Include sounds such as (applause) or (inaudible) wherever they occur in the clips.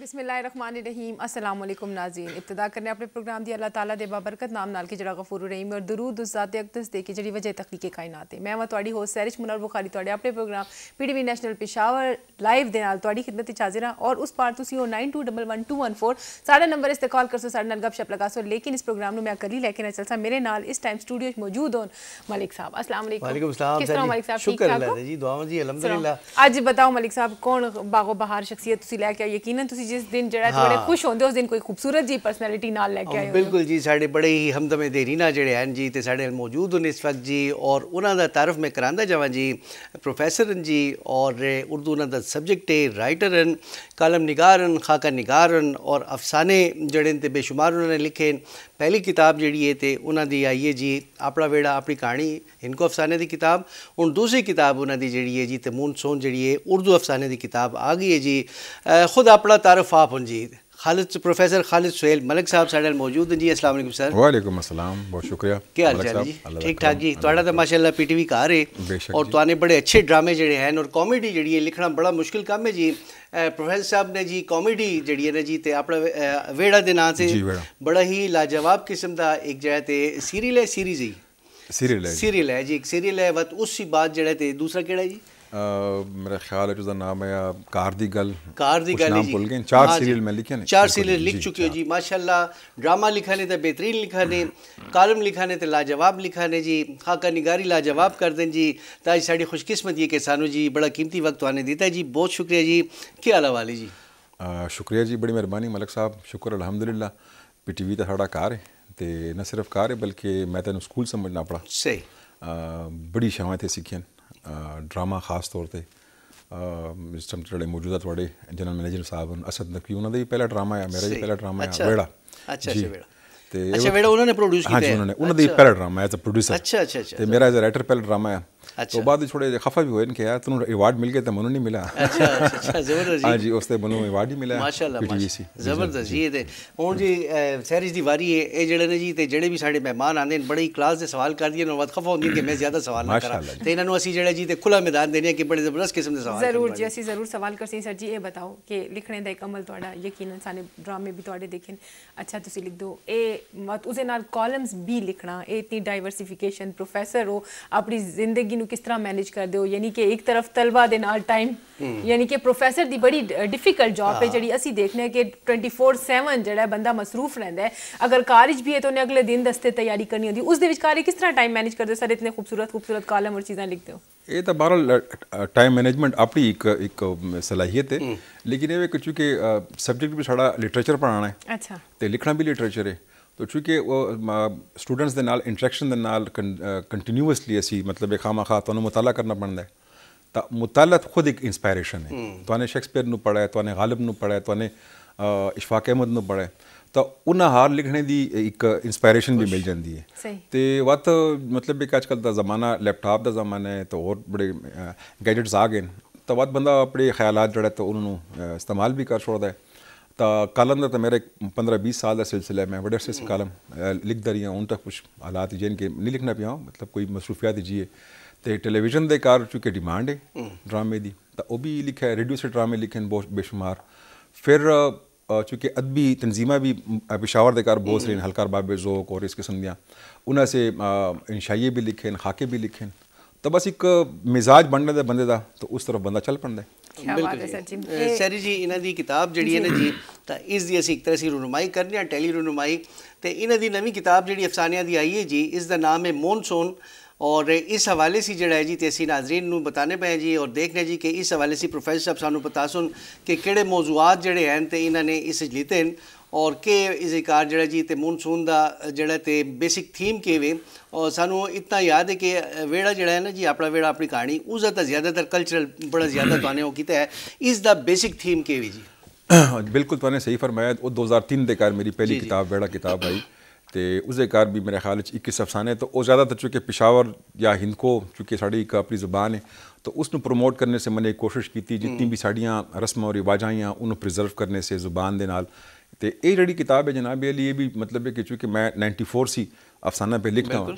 बिस्मिल्लाहिर्रहमानिर्रहीम अस्सलाम वालेकुम नाजीन इब्तिदा करने अपने प्रोग्राम दी अल्लाह ताला दे बाबरकत नाम नाल की जड़ा गफूर रहीम और दुरूद उस जात अकदस दे की जड़ी वजह तखलीके कायनात है मैं थोड़ी होस्ट सैरिश मुनर बुखारी थोड़े अपने program PTV national Peshawar live दे नाल थोड़ी खिदमत हाजिर हां और उस पार तुसी हो 9211214 साडा नंबर इस कॉल कर सो साढ़े नाल गपशप लगा सो लेकिन इस प्रोग्राम नु मैं अकेली लेके ना चल सा मेरे नाल इस टाइम स्टूडियो मौजूद हो मलिक साहब अस्सलाम वालेकुम वालेकुम किस तरह मलिक साहब ठीक ठाक हो जी दुआ जी अल्हम्दुलिल्लाह आज बताओ मलिक साहब कौन बागो बहार शख्सियत तुसी लेके आए यकीनन तुसी जिस दिन जड़ा हाँ। थोड़े खुश होंदे उस दिन कोई खूबसूरत जी पर्सनालिटी ना लेके आए बिल्कुल जी साडे बड़े ही हमदमे देरीना जड़े हैं जी ते साडे मौजूद हन इस वक्त जी और उन्होंने तारफ मैं करांदा जावा जी प्रोफेसर जी और उर्दू उन्होंने दा सब्जेक्ट ए राइटर कलम निगार खाका निगार और अफसाने जड़े बेशुमार उन्होंने लिखे पहली किताब जी तो उन्होंने आई है जी अपना वेड़ा अपनी कहानी हिनको अफसाने की किताब हूँ दूसरी किताब उन्होंने जी है जी तमून सोन जी उर्दू अफसाने की किताब आ गई है जी खुद अपना तारफ आप हूँ जी खालिद प्रोफेसर खालिद सुहेल मलिक साहब साढ़े मौजूद हैं जी असल सर वालेकुम असलम बहुत शुक्रिया क्या हाल चाल जी ठीक ठाक जी थोड़ा तो माशाल्लाह पीटीवी घर है और तुआने बड़े अच्छे ड्रामे जड़े हैं और कॉमेडी जी है लिखना बड़ा मुश्किल काम है जी प्रोफेसर साहब ने जी कॉमेडी जी है ना जी तो अपना वेड़ा के नाँ से बड़ा ही लाजवाब किस्म का एक जगह ते सीरील है सीरीज ही सीरील है सीरील है जी एक सीरील है बस उसी बात जड़ा ते दूसरा केड़ा जी मेरा ख्याल है जो नाम है कार कार दी गल दी गल नाम भूल गए चार हाँ सीरियल में लिखे ने चार सीरियल लिख चुके हो जी माशाल्लाह ड्रामा लिखा ने तो बेहतरीन लिखा ने कॉलम लिखा ने तो लाजवाब लिखा ने जी खाका निगारी लाजवाब कर दें जी ताज साड़ी खुशकिस्मत ये कि सानू जी बड़ा कीमती वक्त आने दीता जी बहुत शुक्रिया जी क्या हाल वाली जी शुक्रिया जी बड़ी मेहरबानी मलिक साहब शुक्र अलहमदुल्ला पी टी वी तो साढ़ा कार है तो न सिर्फ कार है बल्कि मैं तेन स्कूल समझना पड़ा सही बड़ी शावें थे सीखियां ਡਰਾਮਾ ਖਾਸ ਤੌਰ ਤੇ ਮਿਸਟਰ ਟਾਈਮ ਮੌਜੂਦਾ ਤੁਹਾਡੇ ਜਨਰਲ ਮੈਨੇਜਰ ਸਾਹਿਬ ਅਸਦ ਨਕੀ ਉਹਨਾਂ ਦਾ ਵੀ ਪਹਿਲਾ ਡਰਾਮਾ ਆ ਮੇਰਾ ਵੀ ਪਹਿਲਾ ਡਰਾਮਾ ਆ ਵੇੜਾ ਅੱਛਾ ਅੱਛਾ ਵੇੜਾ ਤੇ ਅੱਛਾ ਵੇੜਾ ਉਹਨਾਂ ਨੇ ਪ੍ਰੋਡਿਊਸ ਕੀਤਾ ਹੈ ਹਾਂਜੀ ਉਹਨਾਂ ਨੇ ਉਹਨਾਂ ਦਾ ਹੀ ਪਹਿਲਾ ਡਰਾਮਾ ਐਜ਼ ਅ ਪ੍ਰੋਡਿਊਸਰ ਅੱਛਾ ਅੱਛਾ ਅੱਛਾ ਤੇ ਮੇਰਾ ਐਜ਼ ਅ ਰਾਈਟਰ ਪਹਿਲਾ ਡਰਾਮਾ ਆ अच्छा। तो बाद में थोड़े खफा भी हुए इनके यार तुम अवार्ड मिल गए तो मनु नहीं मिला अच्छा अच्छा, अच्छा जबरदस्त जी हाँ उससे मनु अवार्ड ही मिला माशाल्लाह जबरदस्त जी ते हुन जी सैरिज दी वारी है ए जेड़े ने जी ते जेड़े भी साडे मेहमान आंदे ने बड़ी क्लास दे सवाल कर दिए नौबत खफा होंदी कि मैं ज्यादा सवाल ना करा ते इना नु असि जेड़ा जी ते खुला मैदान देने के बड़े जबरदस्त किस्म दे सवाल जरूर जी असि जरूर सवाल कर सी सर जी ए बताओ कि लिखने दा एक अमल ਤੁਹਾਡਾ ਯਕੀਨਨ ਸਾਨੇ ਡਰਾਮੇ ਵੀ ਤੁਹਾਡੇ ਦੇਖੇ ਅੱਛਾ ਤੁਸੀਂ ਲਿਖ ਦਿਓ ਇਹ ਮਤ ਉਸੇ ਨਾਲ ਕਾਲਮਸ ਵੀ ਲਿਖਣਾ ਇਹ ਇਤਨੀ ਡਾਈਵਰਸਿਫਿਕੇਸ਼ਨ ਪ੍ਰੋਫੈਸਰ ਹੋ ਆਪਣੀ ਜ਼ਿੰਦਗੀ ਜ਼ਿੰਦਗੀ ਨੂੰ ਕਿਸ ਤਰ੍ਹਾਂ ਮੈਨੇਜ ਕਰਦੇ ਹੋ ਯਾਨੀ ਕਿ ਇੱਕ ਤਰਫ ਤਲਵਾ ਦੇ ਨਾਲ ਟਾਈਮ ਯਾਨੀ ਕਿ ਪ੍ਰੋਫੈਸਰ ਦੀ ਬੜੀ ਡਿਫਿਕਲਟ ਜੌਬ ਹੈ ਜਿਹੜੀ ਅਸੀਂ ਦੇਖਨੇ ਕਿ 24/7 ਜਿਹੜਾ ਬੰਦਾ ਮਸਰੂਫ ਰਹਿੰਦਾ ਹੈ ਅਗਰ ਕਾਲਜ ਵੀ ਹੈ ਤਾਂ ਉਹਨੇ ਅਗਲੇ ਦਿਨ ਦਸਤੇ ਤਿਆਰੀ ਕਰਨੀ ਹੁੰਦੀ ਉਸ ਦੇ ਵਿਚਕਾਰ ਕਿਸ ਤਰ੍ਹਾਂ ਟਾਈਮ ਮੈਨੇਜ ਕਰਦੇ ਹੋ ਸਰ ਇਤਨੇ ਖੂਬਸੂਰਤ ਖੂਬਸੂਰਤ ਕਾਲਮ ਔਰ ਚੀਜ਼ਾਂ ਲਿਖਦੇ ਹੋ ਇਹ ਤਾਂ ਬਾਹਰ ਟਾਈਮ ਮੈਨੇਜਮੈਂਟ ਆਪਣੀ ਇੱਕ ਇੱਕ ਸਲਾਹੀਅਤ ਹੈ ਲੇਕਿਨ ਇਹ ਵੀ ਕਿਉਂਕਿ ਸਬਜੈਕਟ ਵੀ ਸਾਡਾ ਲਿਟਰੇਚਰ ਪੜਾਣਾ ਹੈ ਅੱਛਾ ਤੇ ਲਿਖਣਾ ਵੀ ਲਿਟਰੇਚਰ ਹੈ ਤੋ ਚੁਕੇ ਉਹ ਸਟੂਡੈਂਟਸ ਦੇ ਨਾਲ ਇੰਟਰੈਕਸ਼ਨ ਦੇ ਨਾਲ ਕੰਟੀਨਿਊਸਲੀ ਅਸੀਂ ਮਤਲਬ ਇਹ ਖਾਮਾ ਖਾ ਤੁਹਾਨੂੰ ਮਤਾਲਾ ਕਰਨਾ ਪੈਂਦਾ ਹੈ ਤਾਂ ਮਤਾਲਾ ਖੁਦ ਇੱਕ ਇਨਸਪੀਰੇਸ਼ਨ ਹੈ ਤੁਹਾਨੂੰ ਸ਼ੇਕਸਪੀਅਰ ਨੂੰ ਪੜ੍ਹਿਆ ਤੁਹਾਨੂੰ ਗਾਲਿਬ ਨੂੰ ਪੜ੍ਹਿਆ ਤੁਹਾਨੂੰ ਇਸ਼ਫਾਕ ਅਹਿਮਦ ਨੂੰ ਪੜ੍ਹਿਆ ਤਾਂ ਉਹਨਾਂ ਹਾਰ ਲਿਖਣੇ ਦੀ ਇੱਕ ਇਨਸਪੀਰੇਸ਼ਨ ਵੀ ਮਿਲ ਜਾਂਦੀ ਹੈ ਤੇ ਵਤ ਮਤਲਬ ਕਿ ਅੱਜਕੱਲ ਦਾ ਜ਼ਮਾਨਾ ਲੈਪਟਾਪ ਦਾ ਜ਼ਮਾਨਾ ਹੈ ਤਾਂ ਹੋਰ ਬੜੇ ਗੈਜਟਸ ਆ ਗਏ ਤਾਂ ਵਤ ਬੰਦਾ ਆਪਣੇ ਖਿਆਲਾਤ ਜਿਹੜਾ ਤਾਂ ਉਹਨਾਂ ਨੂੰ ਇਸਤੇਮਾਲ ਵੀ ਕਰ ਛੋੜਦਾ ਹੈ कलम तो मेरे पंद्रह बीस साल का सिलसिला है मैं बड़े अरसे से हम्म। कालम लिखता रही हूँ उन तक कुछ हालात जन नहीं लिखना पाया मतलब कोई मसरूफियात जी है तो टेलीविजन के कार चूंकि डिमांड है हम्म। ड्रामे की तो वह भी लिखा है रेडियो से ड्रामे लिखे बहुत बेशुमार फिर चूँकि अदबी तनजीमा भी पिशावर के कार बहुत सारी हम्म। हलकार बाबे जोक और इस किस्म दियाँ उन्होंने से इंशाइए भी लिखे खाके भी लिखे तो बस एक मिजाज बन लेंदा बंदे का तो उस तरफ बंदा चल पड़ता है सैरी जी इन्हों की किताब जी है जी तो इसकी असं एक तरह से रुनुमाई करने टैली रुनुमाई तो इन्हों की नवी किताब जी अफसान की आई है जी इसका नाम है मोन सोन और इस हवाले से जड़ा है जी तो असी नाजरीन बताने पे जी और देख रहे जी कि इस हवाले से प्रोफेसर साहब सू पता सुन किड़े मौजूद जड़े हैं तो इन्होंने इस लिते हैं ਔਰ ਕੇ ਇਜ਼ ਇਕਾਰ ਜਿਹੜਾ ਜੀ ਤੇ ਮੌਨਸੂਨ ਦਾ ਜਿਹੜਾ ਤੇ ਬੇਸਿਕ ਥੀਮ ਕਿਵੇਂ ਔਰ ਸਾਨੂੰ ਇਤਨਾ ਯਾਦ ਹੈ ਕਿ ਵੇੜਾ ਜਿਹੜਾ ਹੈ ਨਾ ਜੀ ਆਪਣਾ ਵੇੜਾ ਆਪਣੀ ਕਹਾਣੀ ਉਸ ਦਾ ਤਾਂ ਜ਼ਿਆਦਾਤਰ ਕਲਚਰਲ ਬੜਾ ਜ਼ਿਆਦਾ ਤੁਹਾਨੂੰ ਉਹ ਕੀਤਾ ਹੈ ਇਸ ਦਾ ਬੇਸਿਕ ਥੀਮ ਕਿਵੇਂ ਜੀ ਬਿਲਕੁਲ ਤੁਹਾਨੂੰ ਸਹੀ ਫਰਮਾਇਆ ਉਹ 2003 ਦੇ ਕਰ ਮੇਰੀ ਪਹਿਲੀ ਕਿਤਾਬ ਵੇੜਾ ਕਿਤਾਬ ਆਈ ਤੇ ਉਸ ਦੇ ਕਾਰ ਵੀ ਮੇਰੇ ਖਿਆਲ ਵਿੱਚ 21 ਅਫਸਾਨੇ ਤਾਂ ਉਹ ਜ਼ਿਆਦਾਤਰ ਚੁੱਕੇ ਪਿਸ਼ਾਵਰ ਜਾਂ ਹਿੰਦ ਕੋ ਚੁੱਕੇ ਸਾਡੀ ਇੱਕ ਆਪਣੀ ਜ਼ੁਬਾਨ ਹੈ तो उसको प्रमोट करने से मैंने कोशिश की जितनी भी साड़ियाँ रस्म और रिवाजां हैं उन्होंने प्रिजर्व करने से जुबान के नाल तो ये जी किताब है जनाब ये भी मतलब है कि चूंकि मैं नाइनटी फोर सी अफसाना पे लिखता हूँ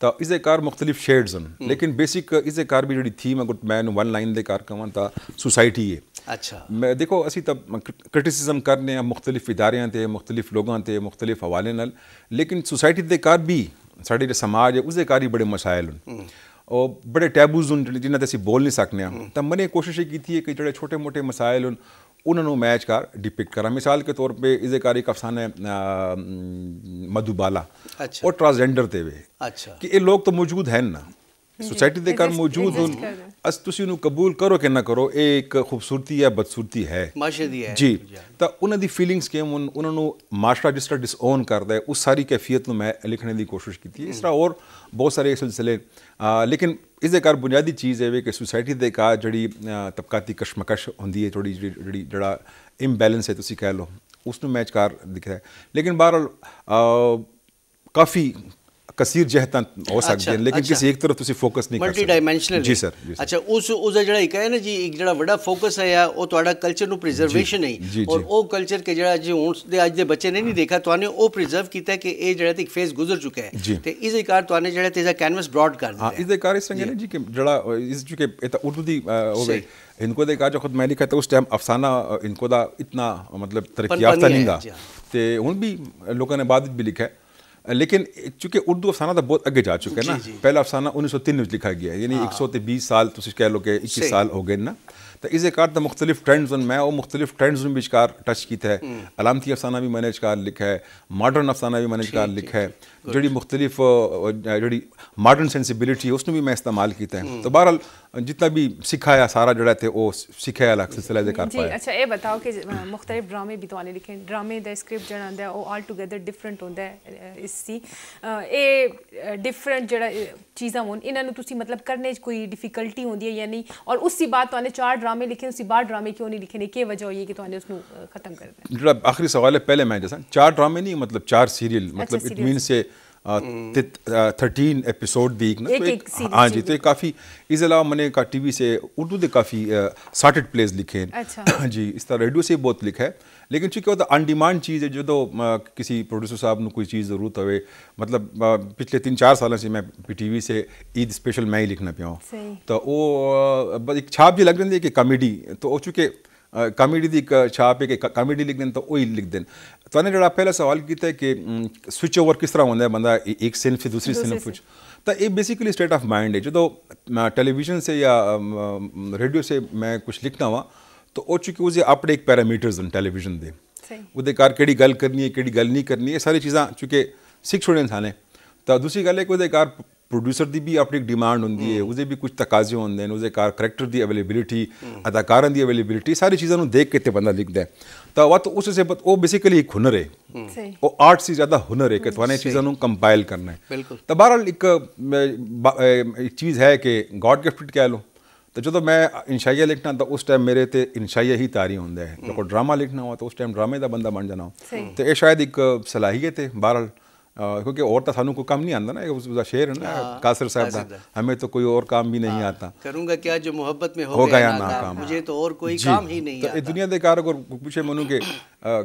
तो इस कार मुख्तलिफ शेड्स हैं हम्म। लेकिन बेसिक इस कार भी जी थीम अगर मैं वन लाइन दे कार कवां तो सोसाइटी है अच्छा मैं देखो असं तो क्रिटिसिजम करने मुख्तलिफ इदार मुख्तलिफ लोगों थे मुख्तलिफ हवाले न लेकिन सोसाइटी के कार भी साढ़े जो समाज है उसके कार ही बड़े मसायल हैं हम्म। और बड़े टैबूज हैं जिन्हें अं बोल नहीं सकते तो मैंने कोशिश की थी कि जो छोटे मोटे मसायल हैं ਉਹਨਾਂ ਨੂੰ ਮੈਂ ਅਜਕਾਰ ਡਿਪਿਕਟ ਕਰਾਂ ਮਿਸਾਲ ਕੇ ਤੌਰ ਤੇ ਇਜ਼ੇਕਾਰ ਇੱਕ ਅਫਸਾਨਾ ਮਧੂਬਾਲਾ ਅੱਛਾ और ट्रांसजेंडर थे वे अच्छा कि ये लोग तो मौजूद हैं ना ਸੋਸਾਇਟੀ ਦੇ ਕਰ ਮੌਜੂਦ ਹੋਣ ਅਸ ਤੁਸੀਂ ਉਹਨੂੰ ਕਬੂਲ ਕਰੋ ਕਿ ਨਾ ਕਰੋ ਇਹ ਇੱਕ ਖੂਬਸੂਰਤੀ ਹੈ ਬਦਸੂਰਤੀ ਹੈ ਮਾਸ਼ਰੇ ਦੀ ਹੈ ਜੀ ਤਾਂ ਉਹਨਾਂ ਦੀ ਫੀਲਿੰਗਸ ਕਿ ਉਹਨਾਂ ਨੂੰ ਮਾਸ਼ਰਾ ਜਿਸਟਰ ਡਿਸਓਨ ਕਰਦਾ ਹੈ ਉਸ ਸਾਰੀ ਕੈਫੀਅਤ ਨੂੰ ਮੈਂ ਲਿਖਣ ਦੀ ਕੋਸ਼ਿਸ਼ ਕੀਤੀ ਇਸ ਤਰ੍ਹਾਂ ਹੋਰ ਬਹੁਤ ਸਾਰੇ ਸਿਲਸਿਲੇ ਲੇਕਿਨ ਇਸ ਦੇ ਕਰ ਬੁਨਿਆਦੀ ਚੀਜ਼ ਹੈ ਕਿ ਸੋਸਾਇਟੀ ਦੇ ਕਾ ਜਿਹੜੀ ਤਬਕਾਤੀ ਕਸ਼ਮਕਸ਼ ਹੁੰਦੀ ਹੈ ਥੋੜੀ ਜਿਹੜੀ ਜਿਹੜਾ ਇੰਬੈਲੈਂਸ ਹੈ ਤੁਸੀਂ ਕਹਿ ਲਓ ਉਸ ਨੂੰ ਮੈਚਕਾਰ ਦਿਖਦਾ ਹੈ ਲੇਕਿਨ ਬਹਰਲ ਕਾਫੀ ਕਸੀਰ ਜਹਤਾਂ ਹੋ ਸਕਦੇ ਨੇ ਲੇਕਿਨ ਕਿਸੇ ਇੱਕ ਤਰਫ ਤੁਸੀਂ ਫੋਕਸ ਨਹੀਂ ਕਰ ਸਕਦੇ ਮਲਟੀ ਡਾਈਮੈਂਸ਼ਨਲ ਜੀ ਸਰ ਅੱਛਾ ਉਸ ਉਸ ਜਿਹੜਾ ਇੱਕ ਹੈ ਨਾ ਜੀ ਇੱਕ ਜਿਹੜਾ ਵੱਡਾ ਫੋਕਸ ਹੈ ਆ ਉਹ ਤੁਹਾਡਾ ਕਲਚਰ ਨੂੰ ਪ੍ਰੀਜ਼ਰਵੇਸ਼ਨ ਹੈ ਔਰ ਉਹ ਕਲਚਰ ਕੇ ਜਿਹੜਾ ਜੀ ਹੁਣ ਦੇ ਅੱਜ ਦੇ ਬੱਚੇ ਨੇ ਨਹੀਂ ਦੇਖਾ ਤੁਹਾਨੂੰ ਉਹ ਪ੍ਰੀਜ਼ਰਵ ਕੀਤਾ ਕਿ ਇਹ ਜਿਹੜਾ ਤੇ ਇੱਕ ਫੇਸ ਗੁਜ਼ਰ ਚੁੱਕਾ ਹੈ ਤੇ ਇਸ ਦੇ ਕਾਰ ਤੁਹਾਨੂੰ ਜਿਹੜਾ ਤੇਜ਼ਾ ਕੈਨਵਸ ਬ੍ਰੌਡ ਕਰ ਦਿੱਤਾ ਹਾਂ ਇਸ ਦੇ ਕਾਰ ਇਸ ਸੰਗੇ ਜੀ ਕਿ ਜਿਹੜਾ ਇਸ ਚੁਕੇ ਇਹ ਤਾਂ ਉਰਦੂ ਦੀ ਹੋਵੇ ਇਨਕੋ ਦੇ जो ਖੁਦ ਮੈਲੀ लिखा ਉਸ ਟਾਈਮ ਅਫਸਾਨਾ अफसाना ਦਾ ਇਤਨਾ ਮਤਲਬ मतलब ਨਹੀਂ ਦਾ ਤੇ ਹੁਣ ਵੀ ਲੋਕਾਂ ਨੇ लोगों ने बाद भी लेकिन चूंकि उर्दू अफसाना तो बहुत आगे जा चुका है ना पहला अफसाना उन्नीस सौ तीन में लिखा गया यानी हाँ। एक सौ बीस साल तो कह लो कि इक्कीस साल हो गए ना तो इस कार तो मुख्तलिफ ट्रेंड्स मैं और मुख्तलिफ ट्रेंड्स में बिचकार टच की है हम्म। अलामती अफसाना भी मैंने कार लिखा है मॉडर्न अफसाना भी मैंने कार लिखा है जी मुख्तलिफ जी मॉडर्न सेंसिबिलिटी है उसने भी मैं इस्तेमाल किया है हम्म। तो बहरहाल जितना भी सिखाया सारा जड़ा थे वो सिखाया अलग सिलसिला दे कर अच्छा ये बताओ कि मुख्तलिफ ड्रामे भी तुआने तो लिखे ड्रामे दा स्क्रिप्ट जेड़ा है वो ऑल टुगेदर डिफरेंट होता है इसी ए डिफरेंट जेड़ा चीज़ा हो इन मतलब करने कोई डिफिकल्टी होंगी है या नहीं और उसी बाद तो चार ड्रामे लिखे उसी बार ड्रामे क्यों नहीं लिखे नहीं के वजह हुई है कि तो उस खत्म कर दिया आखिरी सवाल है पहले मैं जैसा चार ड्रामे नहीं मतलब चार सीरियल मतलब अच्छा, इट मीन से थर्टीन हम्म। एपिसोड भी एक ना एक, तो एक, एक हाँ जी तो एक काफ़ी इस अलावा मैंने का टी वी से उर्दू के काफ़ी सार्टेड प्लेस लिखे हैं अच्छा। (clears throat) जी इस तरह रेडियो से बहुत लिखा है लेकिन चूंकि तो अन डिमांड चीज़ है जो तो किसी प्रोड्यूसर साहब ने कोई चीज़ ज़रूरत हो मतलब पिछले तीन चार साल से मैं टी वी से ईद स्पेशल मैं ही लिखना पाऊँ तो वो एक छाप जी लग रही है कि कॉमेडी तो चूँकि कॉमेडी की छाप है कि कॉमेडी लिख दें तो वही लिख दें तुमने जो पहला सवाल किया कि स्विच ओवर किस तरह होता है बंदा एक सिनफ दूसरी सिनफ कुछ तो ये बेसिकली स्टेट ऑफ माइंड है जो तो टेलीविजन से या रेडियो से मैं कुछ लिखता वहाँ तो वो चूंकि उसके अपने एक पैरामीटर्स हैं टेलीविजन दे वो कार कि गल करनी है कि गल नहीं करनी है सारी चीज़ा चूंकि सिक्स छोड़े इंसान तो दूसरी गल है कि कार ਪ੍ਰੋਡਿਊਸਰ ਦੀ ਵੀ ਆਪਣੀ ਡਿਮਾਂਡ ਹੁੰਦੀ ਹੈ ਉਹਦੇ ਵੀ ਕੁਝ ਤਕਾਜ਼ੇ ਹੁੰਦੇ ਨੇ ਉਹਦੇ ਕਾਰ ਕਰੈਕਟਰ ਦੀ ਅਵੇਲੇਬਿਲਿਟੀ ਅਦਾਕਾਰਾਂ ਦੀ ਅਵੇਲੇਬਿਲਿਟੀ ਸਾਰੀ ਚੀਜ਼ਾਂ ਨੂੰ ਦੇਖ ਕੇ ਤੇ ਬੰਦਾ ਲਿਖਦਾ ਤਾਂ ਵਤ ਉਸ ਸੇ ਉਹ ਬੇਸਿਕਲੀ ਇੱਕ ਹੁਨਰ ਹੈ ਉਹ ਆਰਟ ਸੀ ਜ਼ਿਆਦਾ ਹੁਨਰ ਹੈ ਕਿ ਤੁਹਾਨੂੰ ਇਹ ਚੀਜ਼ਾਂ ਨੂੰ ਕੰਪਾਈਲ ਕਰਨਾ ਹੈ ਤਾਂ ਬਹਰਹਾਲ ਇੱਕ ਇੱਕ ਚੀਜ਼ ਹੈ ਕਿ ਗੋਡ ਗਿਫਟਡ ਕਹਿ ਲਓ ਤਾਂ ਜਦੋਂ ਮੈਂ ਇਨਸ਼ਾਇਆ ਲਿਖਣਾ ਤਾਂ ਉਸ ਟਾਈਮ ਮੇਰੇ ਤੇ ਇਨਸ਼ਾਇਆ ਹੀ ਤਾਰੀ ਹੁੰਦਾ ਹੈ जो ਡਰਾਮਾ ਲਿਖਣਾ लिखना ਤਾਂ ਉਸ ਟਾਈਮ ਡਰਾਮੇ ਦਾ ਬੰਦਾ ਬਣ ਜਾਣਾ जाना ਤੇ ਇਹ ਸ਼ਾਇਦ ਇੱਕ सलाहियत है बहरहाल हाँ, क्योंकि और तो सू काम नहीं आता ना उसका शेर है ना हाँ, कासर साहब का हमें तो कोई और काम भी नहीं हाँ, आता करूंगा क्या जो मोहब्बत में हो गया ना काम मुझे तो और कोई काम ही नहीं तो आता दुनिया के कार अगर पूछे मनु के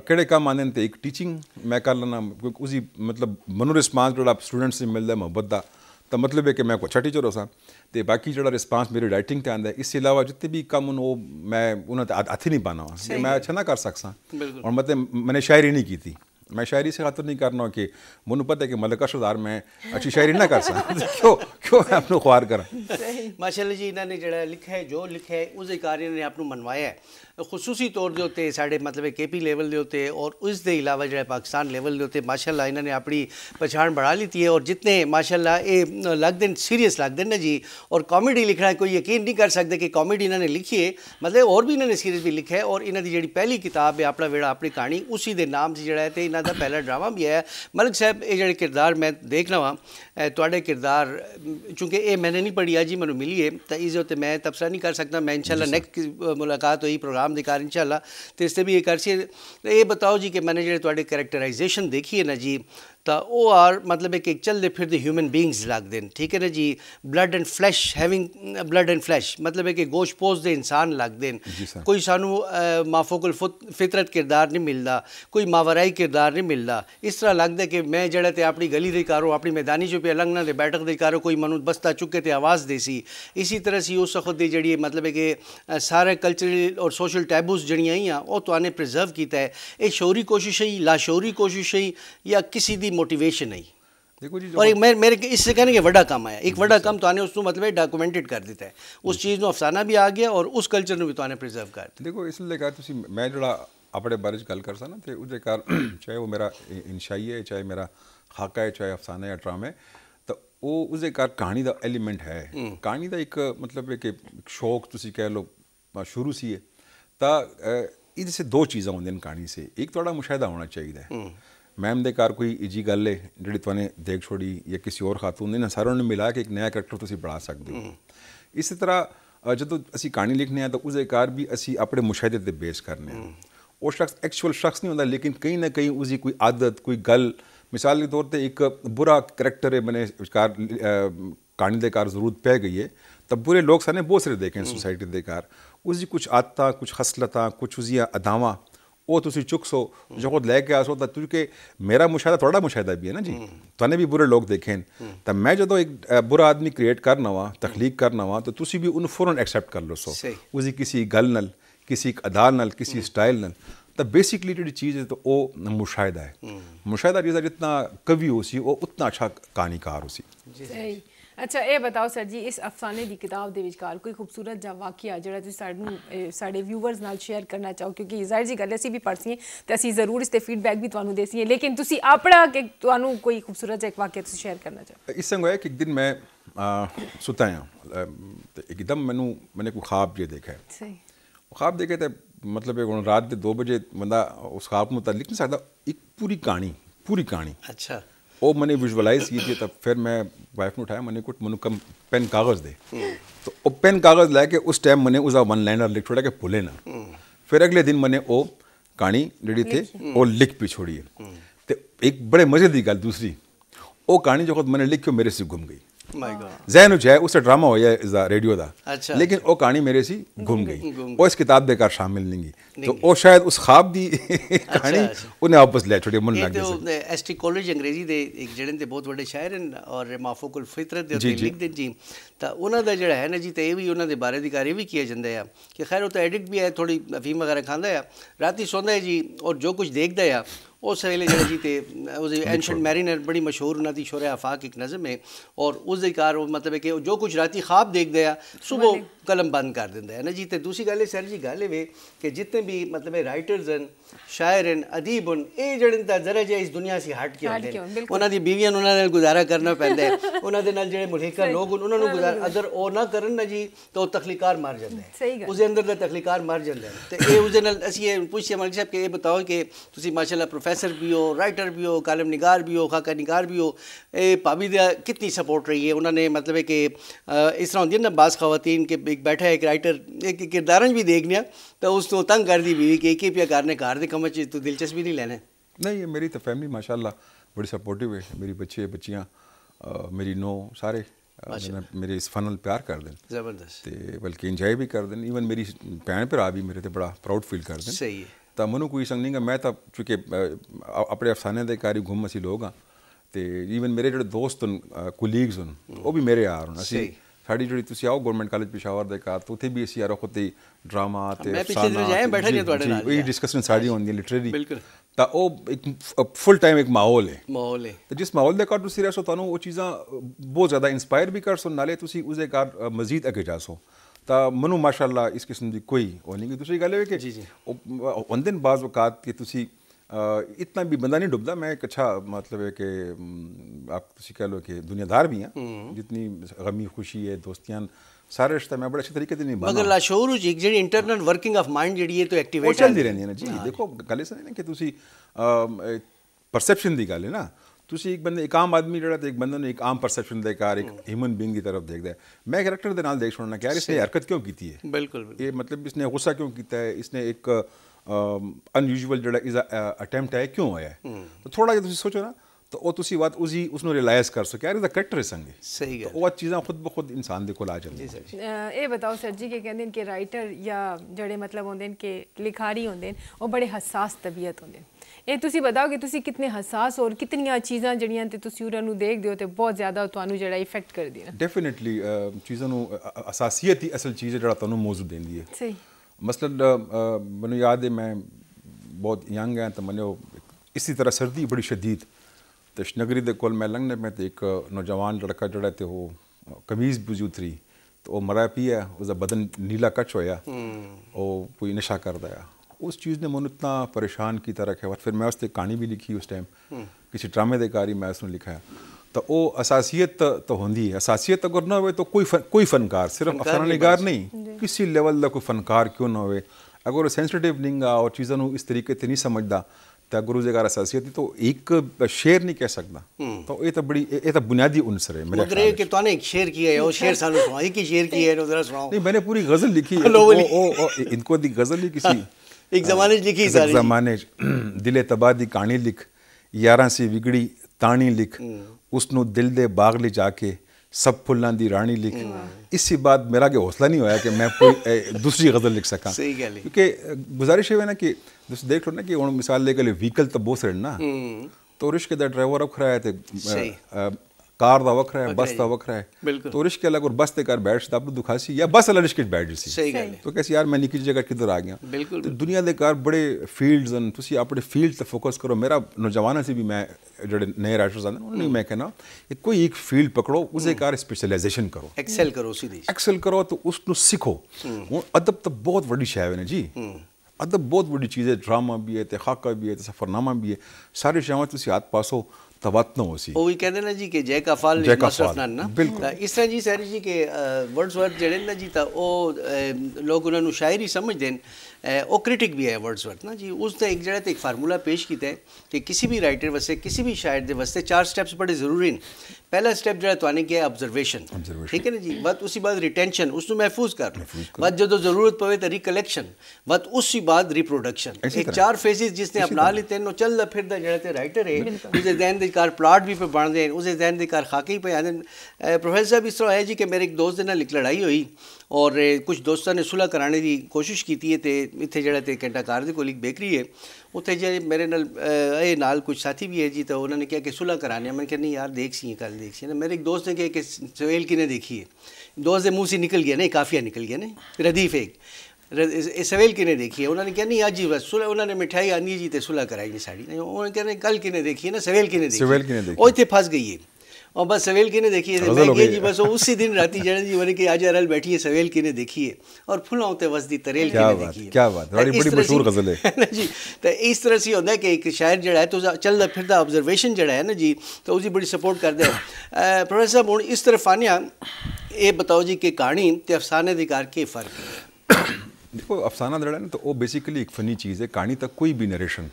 कड़े काम आने थे एक टीचिंग मैं कर लेना उसी मतलब मनु रिस्पांस जो आप स्टूडेंट्स से है मोहब्बत दा ਤਾਂ ਮਤਲਬ ਹੈ ਕਿ ਮੈਂ ਕੋ ਅੱਛਾ ਟੀਚਰ तो मतलब बाकी जो रिस्पांस मेरी राइटिंग से आंदा है इसके अलावा जितने भी कम वो मैं उन्होंने हाथ ही नहीं पाना मैं अच्छा ना कर सकता और मतलब मैंने शायरी नहीं की थी मैं शायरी से खातर नहीं करना कि मुन पता है कि मलका सरदार मैं अच्छी शायरी ना कर सकता (laughs) क्यों क्यों मैं अपने ख्वार करा माशाला जी इन्होंने जो लिखा है जो लिखा है उस कार्य ने आपू मनवाया है खसूसी तौर के उत्ते साढ़े मतलब के पी लेवल के उत्ते और उस दे अलावा जो पाकिस्तान लेवल के उत्ते माशाला इन्होंने अपनी पछाण बढ़ा ली है और जितने माशाला ये लगते हैं सीरीयस लगते हैं ना जी और कॉमेडी लिखना कोई यकीन नहीं कर सकते कि कॉमेडी इन्होंने लिखी है मतलब और भी इन्होंने सीरीज भी लिखा है और इन्होंने जी पहली किताब है अपना वेड़ा अपनी कहानी उसी के नाम से जरा है इन्हों का पहला ड्रामा भी आया मलिक साहब ये जो किरदार मैं देखना वा थोड़े किरदार चूंकि ये मैंने नहीं पढ़ी आज मैं मिली है तो इस उत्ते मैं तबसरा नहीं कर सकता मैं इंशाला नैक्स मुलाकात हुई प्रोग्राम के कारण इंशाला तो इससे भी ये कर सी तो बताओ जी कि मैंने जो करैक्टराइजेशन देखी है ना जी तो वो आर मतलब एक चलते फिरते ह्यूमन बींग्स लगते हैं ठीक है ना जी blood and flesh having blood and flesh मतलब एक गोश पोज के इंसान लगते हैं कोई सानू माफोकुल फितरत किरदार नहीं मिलता कोई मावराई किरदार नहीं मिलता इस तरह लगता कि मैं जड़ा तो अपनी गली दे कारो अपनी मैदानी चो पे लंघना बैठक दे कारो कोई मनु बस्ता चुके तो आवाज़ दे सी इसी तरह से उस वक्त की जी मतलब कि सारे कल्चरल और सोशल टैबूज जड़िया ही हैं वो तो प्रिजर्व किया है ये शौरी कोशिश ही लाशोरी कोशिश ही या किसी की मोटिवेशन आई देखो जी और मेरे मेरे इससे कहने के वड़ा काम आया एक वड़ा काम तो आने उसको मतलब डॉक्यूमेंटेड कर देता है उस चीज़ में अफसाना भी आ गया और उस कल्चर में भी तो आने प्रिजर्व कर देखो इसलिए कहा मैं जोड़ा अपने बारे गल कर सा ना तो उसके (clears throat) चाहे वो मेरा इंशाई है चाहे मेरा खाका है चाहे अफसाना या ड्रामा है तो वो उसके कारण कहानी का एलीमेंट है हम्म। कहानी का एक मतलब एक शौक तुम कह लो शुरू से है तो इस दो चीज़ा होंदिया कहानी से एक तो मुशाह होना चाहिए मैम दे कार कोई इजी गल है जी तो देख छोड़ी या किसी और खातून ने सारों ने मिला के एक नया करैक्टर तुम बना सकते हो हम्म। इस तरह जो तो असी कहानी लिखने हैं तो उस कार भी असी अपने मुशाहदे से बेस करने वो हम्म। शख्स एक्चुअल शख्स नहीं होता लेकिन कहीं ना कहीं उसकी कोई आदत कोई गल मिसाल के तौर पर एक बुरा करैक्टर है मैंने कार कहानी दे कार जरूरत पै गई है तो बुरे लोग सारे बहुत सारे देखे सोसाइटी के कार उसकी कुछ आदत कुछ हसलत कुछ उसदिया अदावं ਉਹ ਤੁਸੀਂ ਚੁੱਕ ਸੋ ਜੋ ਖੁਦ ਲੈ ਕੇ ਆਸੋ ਸੋ ਤਾਂ ਕਿਉਂਕਿ ਮੇਰਾ ਮੁਸ਼ਾਹਦਾ ਤੁਹਾਡਾ ਮੁਸ਼ਾਹਦਾ ਵੀ ਹੈ ਨਾ ਜੀ ਤੁਹਾਨੂੰ ਵੀ ਬੁਰੇ ਲੋਕ ਦੇਖੇ ਤਾਂ ਮੈਂ ਜਦੋਂ ਇੱਕ ਬੁਰਾ ਆਦਮੀ ਕ੍ਰੀਏਟ ਕਰਨਾ ਵਾ ਤਖਲੀਕ ਕਰਨਾ ਵਾ ਤਾਂ ਤੁਸੀਂ ਵੀ ਉਹਨੂੰ ਫੌਰਨ ਐਕਸੈਪਟ ਕਰ ਲਓ ਸੋ ਉਸਦੀ ਕਿਸੇ ਗੱਲ ਨਾਲ ਕਿਸੇ ਇੱਕ ਅਦਾ ਨਾਲ ਕਿਸੇ ਸਟਾਈਲ ਨਾਲ ਤਾਂ ਬੇਸਿਕਲੀ ਜਿਹੜੀ ਚੀਜ਼ ਹੈ ਤਾਂ ਉਹ ਮੁਸ਼ਾਹਦਾ ਹੈ ਮੁਸ਼ਾਹਦਾ ਜਿਹਦਾ ਜਿੰਨਾ ਕਵੀ ਹੋ ਸੀ ਉਹ ਉਤਨਾ ਅੱਛਾ ਕਹਾਣੀਕਾਰ ਹੋ ਸੀ ਜੀ ਅੱਛਾ ਇਹ ਬਤਾਓ ਸਰ ਜੀ ਇਸ ਅਫਸਾਨੇ ਦੀ ਕਿਤਾਬ ਦੇ ਵਿਚਕਾਰ ਕੋਈ ਖੂਬਸੂਰਤ ਜਾਂ ਵਾਕਿਆ ਜਿਹੜਾ ਤੁਸੀਂ ਸਾਨੂੰ ਸਾਡੇ ਵਿਊਅਰਸ ਨਾਲ ਸ਼ੇਅਰ ਕਰਨਾ ਚਾਹੋ ਕਿਉਂਕਿ ਜ਼ਾਹਿਰ ਜੀ ਗੱਲ ਅਸੀਂ ਵੀ ਪੜ੍ਹਸੀਏ ਤੇ ਅਸੀਂ ਜ਼ਰੂਰ ਇਸ ਤੇ ਫੀਡਬੈਕ ਵੀ ਤੁਹਾਨੂੰ ਦੇਸੀਏ ਲੇਕਿਨ ਤੁਸੀਂ ਆਪਣਾ ਕਿ ਤੁਹਾਨੂੰ ਕੋਈ ਖੂਬਸੂਰਤ ਜਿਹਾ ਵਾਕਿਆ ਤੁਸੀਂ ਸ਼ੇਅਰ ਕਰਨਾ ਚਾਹੋ ਇਸ ਸੰਗ ਹੋਇਆ ਕਿ ਇੱਕ ਦਿਨ ਮੈਂ ਸੁਤਾ ਹਾਂ ਤੇ ਇੱਕਦਮ ਮੈਨੂੰ ਮੈਨੇ ਕੋਈ ਖਾਬ ਜੇ ਦੇਖਿਆ ਸਹੀ ਖਾਬ ਦੇਖੇ ਤੇ ਮਤਲਬ ਇਹ ਹੁਣ ਰਾਤ ਦੇ 2 ਵਜੇ ਬੰਦਾ ਉਸ ਖਾਬ ਮੁਤਲਕ ਨਹੀਂ ਸਕਦਾ ਇੱਕ ਪੂਰੀ ਕਹਾਣੀ ਪੂਰੀ ਕਹਾਣੀ ਅੱਛਾ ਉਹ ਮਨੇ ਵਿਜ਼ੂਅਲਾਈਜ਼ ਕੀਤੀ ਤਾਂ ਫਿਰ ਮੈਂ ਵਾਈਫ ਨੂੰ ਉਠਾਇਆ ਮਨੇ ਕੁਝ ਮੈਨੂੰ ਕਮ ਪੈਨ ਕਾਗਜ਼ ਦੇ ਤਾਂ ਉਹ ਪੈਨ ਕਾਗਜ਼ ਲੈ ਕੇ ਉਸ ਟਾਈਮ ਮਨੇ ਉਸਾ ਵਨ ਲਾਈਨਰ ਲਿਖ ਛੋੜਿਆ ਕਿ ਭੁੱਲੇ ਨਾ ਫਿਰ ਅਗਲੇ ਦਿਨ ਮਨੇ ਉਹ ਕਹਾਣੀ ਜਿਹੜੀ ਤੇ ਉਹ ਲਿਖ ਪੀ ਛੋੜੀ ਤੇ ਇੱਕ ਬੜੇ ਮਜ਼ੇ ਦੀ ਗੱਲ ਦੂਸਰੀ ਉਹ ਕਹਾਣੀ ਜੋ ਖੁਦ ਮੈਨੇ ਲਿਖੀ ਮੇਰੇ ਸੇ ਗੁੰਮ ਗਈ ਜ਼ੈਨ ਚ ਹੈ ਉਸ ਡਰਾਮਾ ਹੋਇਆ ਇਸ ਦਾ ਰੇਡੀਓ ਦਾ ਲੇਕਿਨ ਉਹ ਕਹਾਣੀ ਮੇਰੇ ਸੀ ਗੁੰਮ ਗਈ ਉਹ ਇਸ ਕਿਤਾਬ ਦੇ ਕਾਰ ਸ਼ਾਮਿਲ ਨਹੀਂ ਗਈ ਤੇ ਉਹ ਸ਼ਾਇਦ ਉਸ ਖਾਬ ਦੀ ਕਹਾਣੀ ਉਹਨੇ ਵਾਪਸ ਲੈ ਛੋੜੇ ਮਨ ਲੱਗ ਗਈ ਐਸਟੀ ਕਾਲਜ ਅੰਗਰੇਜ਼ੀ ਦੇ ਇੱਕ ਜਿਹੜੇ ਦੇ ਬਹੁਤ ਵੱਡੇ ਸ਼ਾਇਰ ਹਨ ਔਰ ਮਾਫੂਕੁਲ ਫਿਤਰਤ ਦੇ ਉੱਤੇ ਲਿਖਦੇ ਜੀ ਤਾਂ ਉਹਨਾਂ ਦਾ ਜਿਹੜਾ ਹੈ ਨਾ ਜੀ ਤੇ ਇਹ ਵੀ ਉਹਨਾਂ ਦੇ ਬਾਰੇ ਦੀ ਕਾਰੀ ਵੀ ਕੀਆ ਜਾਂਦਾ ਆ ਕਿ ਖੈਰ ਉਹ ਤਾਂ ਐਡਿਕਟ ਵੀ ਹੈ ਥੋੜੀ ਅਫੀਮ ਵਗੈਰਾ ਖਾਂਦਾ ਆ ਰਾਤੀ ਸੌਂਦਾ ਹੈ ਜੀ ਔਰ ਜੋ ਕੁਝ ਦੇਖਦਾ ਆ उस वेले जो जी ते एंशंट मैरिनर बड़ी मशहूर उन्होंने दी शोर आफाक एक नज़म है और उस कार मतलब है कि जो कुछ राति ख्वाब देख आ सुबह कलम बंद कर देता है ना जी तो दूसरी गल सर जी गल एह् कि जितने भी मतलब राइटर्स हैं शायर हैं अदीब उन ये जेह्ड़े तो जरा ऐ इस दुनिया से हट के आते हैं उन्होंने बीवियां उन्होंने गुजारा करना पैदा है (laughs) उन्होंने जो मुलिका लोग उन्होंने गुजारा अगर वो ना कर ना जी तो तखलीकार मर जंदा ऐ उसदे अंदर तखलीकार मर जाता है तो एह् उस पूछिए मलिक साहब कि यह बताओ कि माशाला प्रोफेसर प्रोफेसर भी हो राइटर भी हो कलम निगार भी हो खाका निगार भी हो ए भाभी कितनी सपोर्ट रही है उन्होंने मतलब है कि इस तरह होंगी ना बास खातन के एक बैठा है एक राइटर एक किरदार भी देखने तो उस तो तंग कर दी बीवी कि एक ही पिया कारने घर के कमर तू दिलचस्पी नहीं लेने नहीं ये मेरी तो फैमिली माशाला बड़ी सपोर्टिव है मेरी बच्चे बच्चियाँ मेरी नो सारे अच्छा। मतलब मेरे इस फनल प्यार कर दें जबरदस्त बल्कि इंजॉय भी कर दें इवन मेरी भैन भरा भी मेरे तो बड़ा प्राउड फील कर दें सही है ਤਾਂ ਮੈਨੂੰ ਕੋਈ ਸੰਗ ਨਹੀਂਗਾ ਮੈਂ ਤਾਂ ਚੁਕੇ ਆਪਣੇ ਅਫਸਾਨੇ ਦੇ ਕਾਰੀ ਘੁੰਮ ਅਸੀਂ ਲੋਗਾ ਤੇ ਈਵਨ ਮੇਰੇ ਜਿਹੜੇ ਦੋਸਤ ਹਨ ਕੁਲੀਗਸ ਹਨ ਉਹ ਵੀ ਮੇਰੇ ਯਾਰ ਹਨ ਅਸੀਂ ਸਾਡੀ ਜਿਹੜੀ ਤੁਸੀਂ ਆਓ ਗਵਰਨਮੈਂਟ ਕਾਲਜ ਪਿਸ਼ਾਵਰ ਦੇ ਘਰ ਤੋਂ ਉੱਥੇ ਵੀ ਅਸੀਂ ਯਾਰੋ ਖੁਦ ਹੀ ਡਰਾਮਾ ਤੇ ਮੈਂ ਪਿੱਛੇ ਜਿਹੜੇ ਜਾਏ ਬੈਠਾ ਜੀ ਤੁਹਾਡੇ ਨਾਲ ਇਹ ਡਿਸਕਸ਼ਨ ਸਾਡੀ ਹੁੰਦੀ ਹੈ ਲਿਟਰੇਰੀ ਬਿਲਕੁਲ ਤਾਂ ਉਹ ਇੱਕ ਫੁੱਲ ਟਾਈਮ ਇੱਕ ਮਾਹੌਲ ਹੈ ਮਾਹੌਲ ਹੈ ਤੇ ਜਿਸ ਮਾਹੌਲ ਦੇ ਅਕੋਰਡਿੰਗ ਤੁਸੀਂ ਰਹਿ ਤੁਹਾਨੂੰ ਉਹ ਚੀਜ਼ਾਂ ਬਹੁਤ ਜ਼ਿਆਦਾ ਇਨਸਪਾਇਰ ਵੀ ਕਰ ਸੋ ਨਾਲੇ ਤੁਸੀਂ ਉਸੇ ਕਾਰ ਮਜ਼ੀਦ ਅੱਗੇ ਜਾ ਸੋ तो मनु माशाला इस किस्म की कोई हो नहीं गई दूसरी गल है कि आंदे बाज वकात कि तुम इतना भी बंदा नहीं डुबदा मैं एक अच्छा मतलब है कि आप तुम कह लो कि दुनियादार भी हाँ जितनी गमी खुशी है दोस्तियां सारे रिश्ता मैं बड़े अच्छे तरीके से नहीं इंटरनल वर्किंग ऑफ माइंड जी तो एक्टिवेट चलती रहनी है ना जी हाँ। देखो गल इस कि परसैप्शन की गल है ना ਤੁਸੀਂ ਇੱਕ ਬੰਦੇ ਇੱਕ ਆਮ ਆਦਮੀ ਜਿਹੜਾ ਤੇ ਇੱਕ ਬੰਦੇ ਨੂੰ ਇੱਕ ਆਮ ਪਰਸੈਪਸ਼ਨ ਦੇ ਕਾਰ ਇੱਕ ਹਿਊਮਨ ਬੀਇੰਗ ਦੀ ਤਰਫ ਦੇਖਦਾ ਮੈਂ ਕੈਰੈਕਟਰ ਦੇ ਨਾਲ ਦੇਖ ਸੁਣਨਾ ਕਿ ਯਾਰ ਇਸਨੇ ਹਰਕਤ ਕਿਉਂ ਕੀਤੀ ਹੈ ਬਿਲਕੁਲ ਇਹ ਮਤਲਬ ਇਸਨੇ ਗੁੱਸਾ ਕਿਉਂ ਕੀਤਾ ਹੈ ਇਸਨੇ ਇੱਕ ਅਨਯੂਜੂਅਲ ਜਿਹੜਾ ਇਜ਼ ਅਟੈਂਪਟ ਹੈ ਕਿਉਂ ਹੋਇਆ ਹੈ ਤਾਂ ਥੋੜਾ ਜਿਹਾ ਤੁਸੀਂ ਸੋਚੋ ਨਾ तो वह तुम तो बात उस उसको रिलायस कर सको यार तो कट रहे संग सही तो वह चीज़ा खुद ब खुद इंसान के कोल आ ये बताओ सर जी के कहते हैं राइटर या जड़े मतलब होंगे कि लिखारी होंगे वह बड़े हसास तबीयत होंगे ये तुम बताओ कि तुम कितने हसास और कितनिया चीज़ा जड़ियाँ तो उन्होंने देखते हो तो बहुत ज़्यादा तो जरा इफेक्ट कर दिया डेफिनेटली चीज़ों असासीयत ही असल चीज़ जो तुम मौजूद दें सही मसलन मैं याद है मैं बहुत यंग है तो मैंने इसी तरह सर्दी बड़ी शदीद तशनगरी के कोल मैं लंघने पे तो एक नौजवान लड़का जोड़ा तो कमीज़ बुजू थी तो वह मरा पी है उसका बदन नीला कच होया हम्म। और कोई नशा कर दिया उस चीज़ ने मैं इतना परेशान किया रखे रखा फिर मैं उससे कहानी भी लिखी उस टाइम हम्म। किसी ड्रामे के कार ही मैं उसने लिखा तो वो असासीयत तो होंगी है असासीयत अगर ना हो तो कोई फन, कोई फनकार सिर्फ अफसाना निगार नहीं किसी लेवल का कोई फनकार क्यों ना हो अगर वो सेंसिटिव नहीं गा और चीज़ों इस तरीके से नहीं समझता तो गुरु जी का रसासी तो एक शेर नहीं कह सकता हम्म। तो ये तो बड़ी ये तो बुनियादी अनुसर है मेरे मगर एक तो ने एक शेर किया है वो शेर अच्छा। सालों सुना एक ही शेर किया है ना तो जरा नहीं मैंने पूरी गजल लिखी है वो, वो, वो, इनको दी गजल ही किसी (laughs) एक जमाने लिखी सारी जमाने (clears throat) दिले तबादी कहानी लिख यारा सी बिगड़ी ताणी लिख हम्म। उसनु दिल दे बाग ले जाके सब फुल्लां दी रानी लिख हम्म। इसी बात मेरा के हौसला नहीं होया कि मैं कोई दूसरी गजल लिख सका (laughs) क्योंकि गुजारिश है ना कि जैसे देख लो ना कि मिसाल लेके व्हीकल तो बहुत सड़न ना हम्म। तो रिश्क के ड्राइवर वखरा है तो, कार दा वखरा है बस दा वखरा है तो रिश्क के अलग और बस ते कार बैठ दा दुखासी या बस अलग रिश्क बैठ जी सही तो कैसे यार मैं निकी जगह किधर आ गया बिल्कुल तो दुनिया के कार बड़े फील्ड्स हैं ਤੁਸੀਂ अपने फील्ड से फोकस करो मेरा नौजवान से भी मैं ਜਿਹੜੇ नए ਰਾਈਟਰਸ आते हैं ਨੂੰ ਮੈਂ ਕਹਿੰਦਾ ਕਿ ਕੋਈ ਇੱਕ ਫੀਲਡ ਪਕੜੋ ਉਸੇ ਕਾਰ ਸਪੈਸ਼ਲਾਈਜੇਸ਼ਨ ਕਰੋ ਐਕਸੈਲ ਕਰੋ ਉਸੇ ਦੀ ਐਕਸੈਲ ਕਰੋ ਤਾਂ ਉਸ ਨੂੰ ਸਿੱਖੋ ਹੁਣ ਅਦਬ ਤਾਂ ਬਹੁਤ अदब बहुत बड़ी चीज़ है ड्रामा भी है तखाका भी है सफरनामा भी है सारी शामा तुम हाथ पास हो क्रिटिक भी है उसने फार्मूला पेश किया है कि किसी भी राइटर वास्ते किसी भी शायर वास्ते चार स्टैप्स बड़े जरूरी हैं पहला स्टेप जो है तो आने की ऑब्जर्वेशन ठीक है ना जी बात उसी बाद रिटेंशन उसको महफूज कर बस जो तो जरूरत पवे तो रिकलेक्शन बस उसी बाद रिप्रोडक्शन एक चार फेजिज जिसने अपना लेते हैं चल फिरदा जड़ा ते राइटर है उसके जहन के कार प्लाट भी पे बनते हैं उसके जहन के कार खाके ही पे आते हैं प्रोफेसर साहब इस तरह है जी कि मेरे एक दोस्त ने लिख लड़ाई हुई और कुछ दोस्तों ने सुलह कराने की कोशिश की थी तो इतने जड़ा तो कैंटा कार को बेकरी है उत्थे ज मेरे नाल ए नाल कुछ साथी भी है जी तो उन्होंने कहा कि सुलह कराने मैंने कहा नहीं यार देख सी कल देख सी मेरे एक दोस्त ने कहा कि सवेल किने देखी है दोस्त के मुँह से निकल गया नहीं काफिया निकल गया नहीं रदीफ एक सवेल किने देखी है उन्होंने कहा नहीं आज जी बस सुलह उन्होंने मिठाई आनी जी तो सुलह कराई जी साड़ी उन्होंने कहने कल किने देखी है ना सवेल किने देखी देखी वो इतने फंस गई है और बस सवेल की ने देखिए थे तो मैं जी बस उसी दिन राती जन जी बने के आज अरल बैठी है सवेल की ने देखिए और फुल आते वसदी तरेल की ने देखिए क्या बात क्या तो बात बड़ी मशहूर गजल (laughs) है ना जी तो इस तरह से होता है कि एक शायर जड़ा है तो चल रहा फिरदा ऑब्जर्वेशन जड़ा है ना जी तो उसकी बड़ी सपोर्ट कर दे प्रोफेसर साहब हूँ इस तरफ आनिया ये बताओ जी कि कहानी तो अफसाने की कार के फर्क (coughs) देखो अफसाना जड़ा है ना तो वो बेसिकली एक फनी चीज़ है कहानी तक कोई भी नरेशन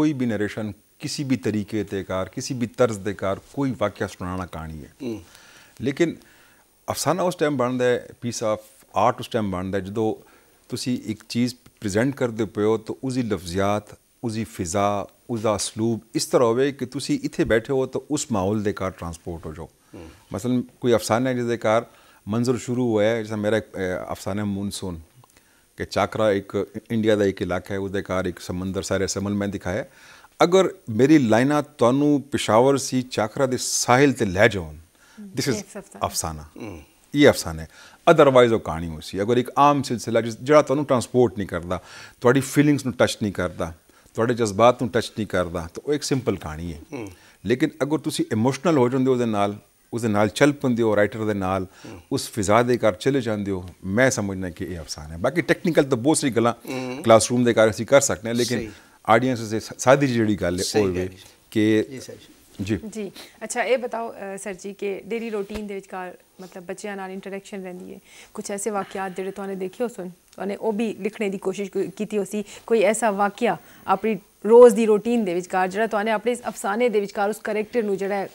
कोई भी नरेशन किसी भी तरीके कार किसी भी तर्ज कार कोई वाक्य सुनाना कहानी है हम्म। लेकिन अफसाना उस टाइम बनता है पीस ऑफ आर्ट उस टाइम बनता है जो तुम एक चीज़ प्रजेंट करते पे हो तो उसकी लफजियात उसकी फिजा उसका असलूब इस तरह हो कि तुम इतने बैठे हो तो उस माहौल के कार ट्रांसपोर्ट हो जाओ हम्म। मसल कोई अफसाना है जिसके कार मंजर शुरू हुआ है जैसा मेरा एक अफसाना है मूनसून के चाकरा एक इंडिया का एक इलाका है उसके कार एक समंदर सारे समल में दिखाया ਅਗਰ ਮੇਰੀ ਲਾਈਨਾਂ ਤੁਹਾਨੂੰ ਪਿਸ਼ਾਵਰ ਸੀ ਚਾਕਰਾ ਦੇ ਸਾਹਿਲ ਤੇ ਲੈ ਜਾਉਣ ਦਿਸ ਇਜ਼ ਅਫਸਾਨਾ ਇਹ ਅਫਸਾਨਾ ਹੈ ਅਦਰਵਾਈਜ਼ ਉਹ ਕਹਾਣੀ ਹੋ ਸੀ ਅਗਰ ਇੱਕ ਆਮ ਸਿਲਸਿਲਾ ਜਿਹੜਾ ਤੁਹਾਨੂੰ ਟਰਾਂਸਪੋਰਟ ਨਹੀਂ ਕਰਦਾ ਤੁਹਾਡੀ ਫੀਲਿੰਗਸ ਨੂੰ ਟੱਚ ਨਹੀਂ ਕਰਦਾ ਤੁਹਾਡੇ ਜਜ਼ਬਾਤ ਨੂੰ ਟੱਚ ਨਹੀਂ ਕਰਦਾ ਤਾਂ ਉਹ ਇੱਕ ਸਿੰਪਲ ਕਹਾਣੀ ਹੈ ਲੇਕਿਨ ਅਗਰ ਤੁਸੀਂ ਇਮੋਸ਼ਨਲ ਹੋ ਜਾਂਦੇ ਹੋ ਉਹਦੇ ਨਾਲ ਉਸਦੇ ਨਾਲ ਚੱਲ ਪੰਦੇ ਹੋ ਰਾਈਟਰ ਦੇ ਨਾਲ ਉਸ ਫਿਜ਼ਾ ਦੇ ਘਰ ਚਲੇ ਜਾਂਦੇ ਹੋ ਮੈਂ ਸਮਝਣਾ ਕਿ ਇਹ ਅਫਸਾਨਾ ਹੈ ਬਾਕੀ ਟੈਕਨੀਕਲ ਤਾਂ ਬਹੁਤ ਸਾਰੀ ਗੱਲਾਂ ਕਲਾਸਰੂਮ ਦੇ ਘਰ ਅਸੀਂ ਕਰ ਸਕਦੇ ਹਾਂ ਲੇਕਿਨ ऑडियंस ਸਾਦੀ ਜਿਹੜੀ ਗੱਲ ਹੈ ਉਹ होवे ਕਿ ਜੀ ਜੀ ਅੱਛਾ ਇਹ ਬਤਾਓ ਸਰ ਜੀ ਕਿ ਡੇਲੀ ਰੂਟੀਨ ਦੇ ਵਿੱਚ ਵਿਚਕਾਰ ਮਤਲਬ ਬੱਚਿਆਂ ਨਾਲ ਇੰਟਰੈਕਸ਼ਨ ਰਹਿੰਦੀ ਹੈ ਕੁਝ ਐਸੇ ਵਾਕਿਆਤ ਜਿਹੜੇ ਤੁਹਾਨੂੰ ਦੇਖਿਓ ਸੁਣ ਤੁਹਾਨੂੰ ਉਹ ਵੀ ਲਿਖਣੇ ਦੀ ਕੋਸ਼ਿਸ਼ ਕੀਤੀ ਹੋਸੀ ਕੋਈ ਐਸਾ ਵਾਕਿਆ ਆਪਣੀ ਰੋਜ਼ ਦੀ ਰੂਟੀਨ ਦੇ ਵਿੱਚ ਵਿਚਕਾਰ ਜਿਹੜਾ ਤੁਹਾਨੂੰ ਆਪਣੇ ਇਸ ਅਫਸਾਨੇ ਦੇ ਵਿੱਚ ਵਿਚਕਾਰ ਉਸ ਕੈਰੈਕਟਰ ਨੂੰ ਜਿਹੜਾ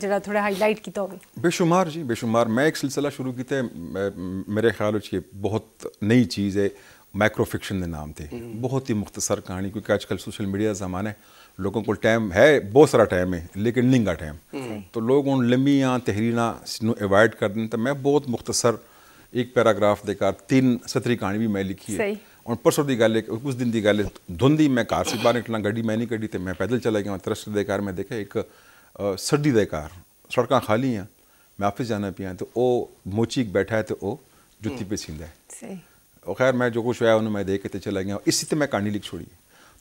ਜਿਹੜਾ ਥੋੜਾ ਹਾਈਲਾਈਟ ਕੀਤਾ ਹੋਵੇ ਬੇਸ਼ੁਮਾਰ ਜੀ ਬੇਸ਼ੁਮਾਰ ਮੈਂ ਇੱਕ سلسلہ ਸ਼ੁਰੂ ਕੀਤਾ ਮੇਰੇ ਖਿਆਲ ਵਿੱਚ ਇਹ ਬਹੁਤ ਨਈ ਚੀਜ਼ ਹੈ माइक्रो फिक्शन के नाम से बहुत ही मुख्तसर कहानी क्योंकि अच्कल सोशल मीडिया का ज़माना है लोगों को टाइम है बहुत सारा टाइम है लेकिन निंगा टाइम hmm. तो लोग उन लम्बियाँ तहरीर अवॉइड कर दें तो मैं बहुत मुख्तसर एक पैराग्राफ देकर तीन सतरी कहानी भी मैं लिखी है और परसों की गल उस दिन की गल धुंधी मैं घर से बाहर निकलना गड्डी मैं नहीं कड़ी तो मैं पैदल चला गया तरस कार मैं देखा एक सर्दी कार सड़क खाली हैं मैं ऑफिस जाना पी तो मोची बैठा है तो वह जुत्ती hmm. पे सींदा है ਉਹ ਖੈਰ ਮੈਂ ਜੋ ਕੁਝ ਹੋਇਆ ਉਹਨੂੰ ਮੈਂ ਦੇਖ ਕੇ ਤੇ ਚਲਾ ਗਿਆ ਇਸੇ ਤੇ ਮੈਂ ਕਹਾਣੀ ਲਿਖ ਛੋੜੀ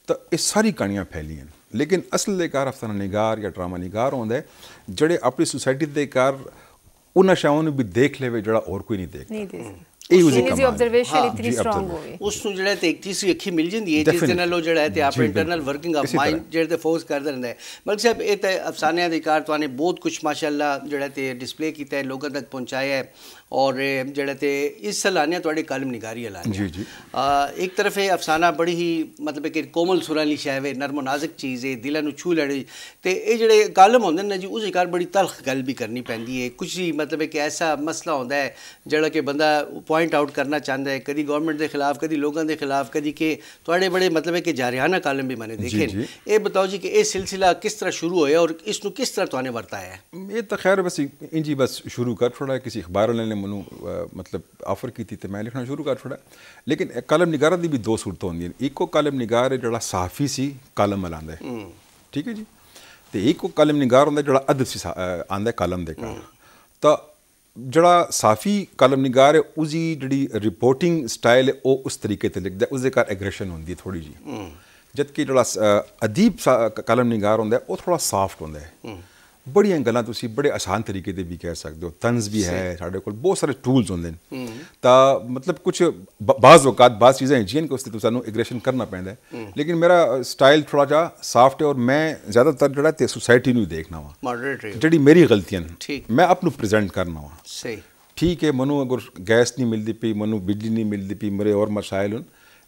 ਤਾਂ ਇਹ ਸਾਰੀ ਕਹਾਣੀਆਂ ਫੈਲੀਆਂ ਲੇਕਿਨ ਅਸਲ ਦੇ ਕਾਰ ਅਫਸਰ ਨਿਗਾਰ ਜਾਂ ਡਰਾਮਾ ਨਿਗਾਰ ਹੁੰਦਾ ਜਿਹੜੇ ਆਪਣੀ ਸੁਸਾਇਟੀ ਦੇ ਕਾਰ ਉਹਨਾਂ ਸ਼ਾਵਾਂ ਨੂੰ ਵੀ ਦੇਖ ਲਵੇ ਜਿਹੜਾ ਹੋਰ ਕੋਈ ਨਹੀਂ ਦੇਖਦਾ हाँ, अफसानियां तो बहुत कुछ माशाला लोगों तक पहुंचाया है और जड़े इस एक तरफ अफसाना बड़ी ही मतलब कि कोमल सुरानी शायब है नरमो चीज़ है दिलों में छू लड़ी कलम होंगे जी उस बड़ी तलख गल भी करनी पैंती है कुछ ही मतलब एक ऐसा मसला होंगे है जो कि पॉइंट आउट करना चाहता है कभी गौरमेंट के खिलाफ कभी लोगों के खिलाफ कभी के थोड़े बड़े मतलब है कि जारियाना कॉलम भी मैंने देखे ये बताओ जी कि यह सिलसिला किस तरह शुरू होया और इस किस तरह तुमने वरताया ये तो खैर बस इन जी बस शुरू कर छोड़ा किसी अखबार वाले ने मैं मतलब ऑफर की तो मैं लिखना शुरू कर छोड़ा लेकिन कलम निगारा की भी दो सूरत होंगे एको कलम निगार है जो साफी सी कलम वाला है हम्म। ठीक है जी तो एक कलम निगार होंगे जो अदब सी आंदा कलम देखा हम्म। तो ਜਿਹੜਾ ਸਾਫੀ ਨਿਗਾਰ ਹੈ ਉਹਦੀ ਜਿਹੜੀ ਰਿਪੋਰਟਿੰਗ ਸਟਾਈਲ ਹੈ ਉਹ ਉਸ ਤਰੀਕੇ ਤੇ ਲਿਖਦਾ ਉਸ ਦੇ ਘਰ ਐਗਰੈਸ਼ਨ ਹੁੰਦੀ ਹੈ ਥੋੜੀ ਜੀ ਜਦਕਿ ਜਿਹੜਾ ਅਦੀਬ ਕਲਮ ਨਿਗਾਰ ਹੁੰਦਾ ਉਹ ਥੋੜਾ ਸਾਫਟ ਹੁੰਦਾ ਹੈ ਬੜੀਆਂ ਗੱਲਾਂ ਤੁਸੀਂ ਬੜੇ ਆਸਾਨ ਤਰੀਕੇ ਤੇ ਵੀ ਕਹਿ ਸਕਦੇ ਹੋ ਤਨਜ਼ ਵੀ ਹੈ ਸਾਡੇ ਕੋਲ ਬਹੁਤ ਸਾਰੇ ਟੂਲਸ ਹੁੰਦੇ ਨੇ ਤਾਂ ਮਤਲਬ ਕੁਝ ਬਾਜ਼ ਔਕਾਤ ਬਾਜ਼ ਚੀਜ਼ਾਂ ਹੈਗੀਆਂ ਕੋ ਉਸਤੇ ਤੇ ਤੁਹਾਨੂੰ ਐਗਰੈਸ਼ਨ ਕਰਨਾ ਪੈਂਦਾ ਹੈ ਲੇਕਿਨ ਮੇਰਾ ਸਟਾਈਲ ਥੋੜਾ ਜਿਹਾ ਸਾਫਟ ਹੈ ਔਰ ਮੈਂ ਜ਼ਿਆਦਾਤਰ ਜਿਹੜਾ ਤੇ ਸੁਸਾਇਟੀ ਨੂੰ ਦੇਖਣਾ ਵਾ ਮੋਡਰੇਟ ਜਿਹੜੀ ਮੇਰੀ ਗਲਤੀਆਂ ਨੇ ਮੈਂ ਆਪ ਨੂੰ ਪ੍ਰੈਜ਼ੈਂਟ ਕਰਨਾ ਵਾ ਸਹੀ ਠੀਕ ਹੈ ਮਨੂੰ ਅਗਰ ਗੈਸ ਨਹੀਂ ਮਿਲਦੀ ਪਈ ਮਨੂੰ ਬਿਜਲੀ ਨਹੀਂ ਮਿਲਦੀ ਪਈ ਮਰੇ ਔਰ ਮਸਾਇਲ ਹਨ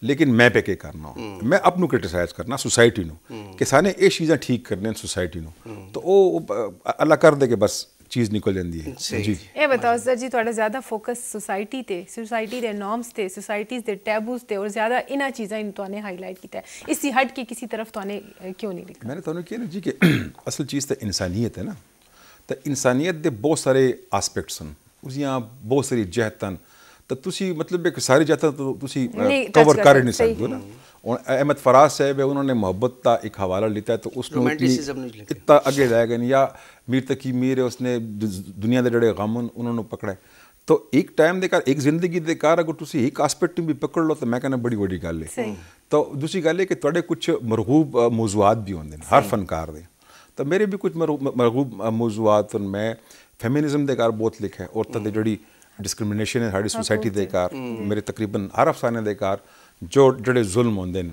लेकिन मैं पे के करना हम्म। मैं अपनों क्रिटिसाइज करना सोसाइटी नो हम्म। कि सारे ये चीज़ें ठीक करने सोसाइटी नो हम्म। तो वो अल्लाह कर दे के बस चीज निकल जाती है जी ये बताओ सर जी थोड़ा ज्यादा फोकस सोसाइटी ते सोसाइटी दे नॉर्म्स ते सोसाइटीज दे टैबूज ते और ज्यादा इन चीजा इन हाईलाइट कीता है इसी हट के किसी तरफ तोने क्यों नहीं लिखा मैंने तोने किया जी के (clears throat) असल चीज ते तो इंसानियत है ना ते तो इंसानियत के बहुत सारे एस्पेक्ट्स हैं उसियां बहुत सारी जहतन तुम मतलब एक सारी ਸਾਰੀ तो कवर कर ही नहीं सकते हो ना और अहमद फराज साहब है उन्होंने मोहब्बत का एक हवाला लिता है तो उसमें इतना अगे जाएगा नहीं या मीर तकी मीर है उसने दुनिया के जड़े गम उन्होंने पकड़े तो एक टाइम के कार एक जिंदगी कार अगर तुम एक आसपेक्ट भी पकड़ लो तो मैं कहना बड़ी वही गल है तो दूसरी गल है कि थोड़े कुछ मरगूब मौजूद भी होंगे हर फनकार के तो मेरे भी कुछ मरगूब मौजूद मैं फैमिनिज़म के कार बहुत लिखे है औरतों की डिस्क्रिमिनेशन है साड़ी सोसाइटी के कार मेरे तकरीबन हर अफसाने के कार जो जड़े जुल्म होंगे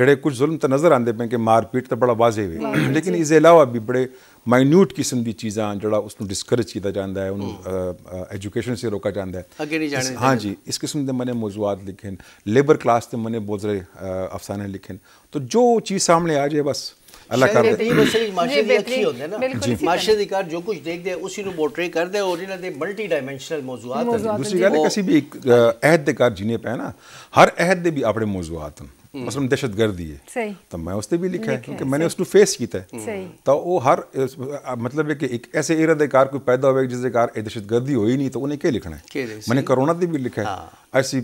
जड़े कुछ जुल्म तो नज़र आते पे कि मारपीट तो बड़ा वाजे हुए लेकिन इस अलावा भी बड़े माइन्यूट किस्म की चीज़ा जोड़ा उसको डिसकरेज किया जाता है एजुकेशन से रोका जाता है हाँ जी इस किस्म के मने मौजूद लिखे लेबर क्लास के मने बहुत सारे अफसाने लिखे तो जो चीज़ सामने आ जाए बस अल्लाह कर जीने पे ना हर अहद दे भी अपने मौजूदात हम्म। दहशत गर्दी है तो मैं उस भी लिखा है क्योंकि मैंने उसको फेस किया हम्म। तो वो हर मतलब है कि एक ऐसे इरादे कार कोई पैदा हो जिसके कार दहशत गर्दी हो ही नहीं तो उन्हें क्या लिखना है मैंने कोरोना भी लिखा है हाँ। ऐसी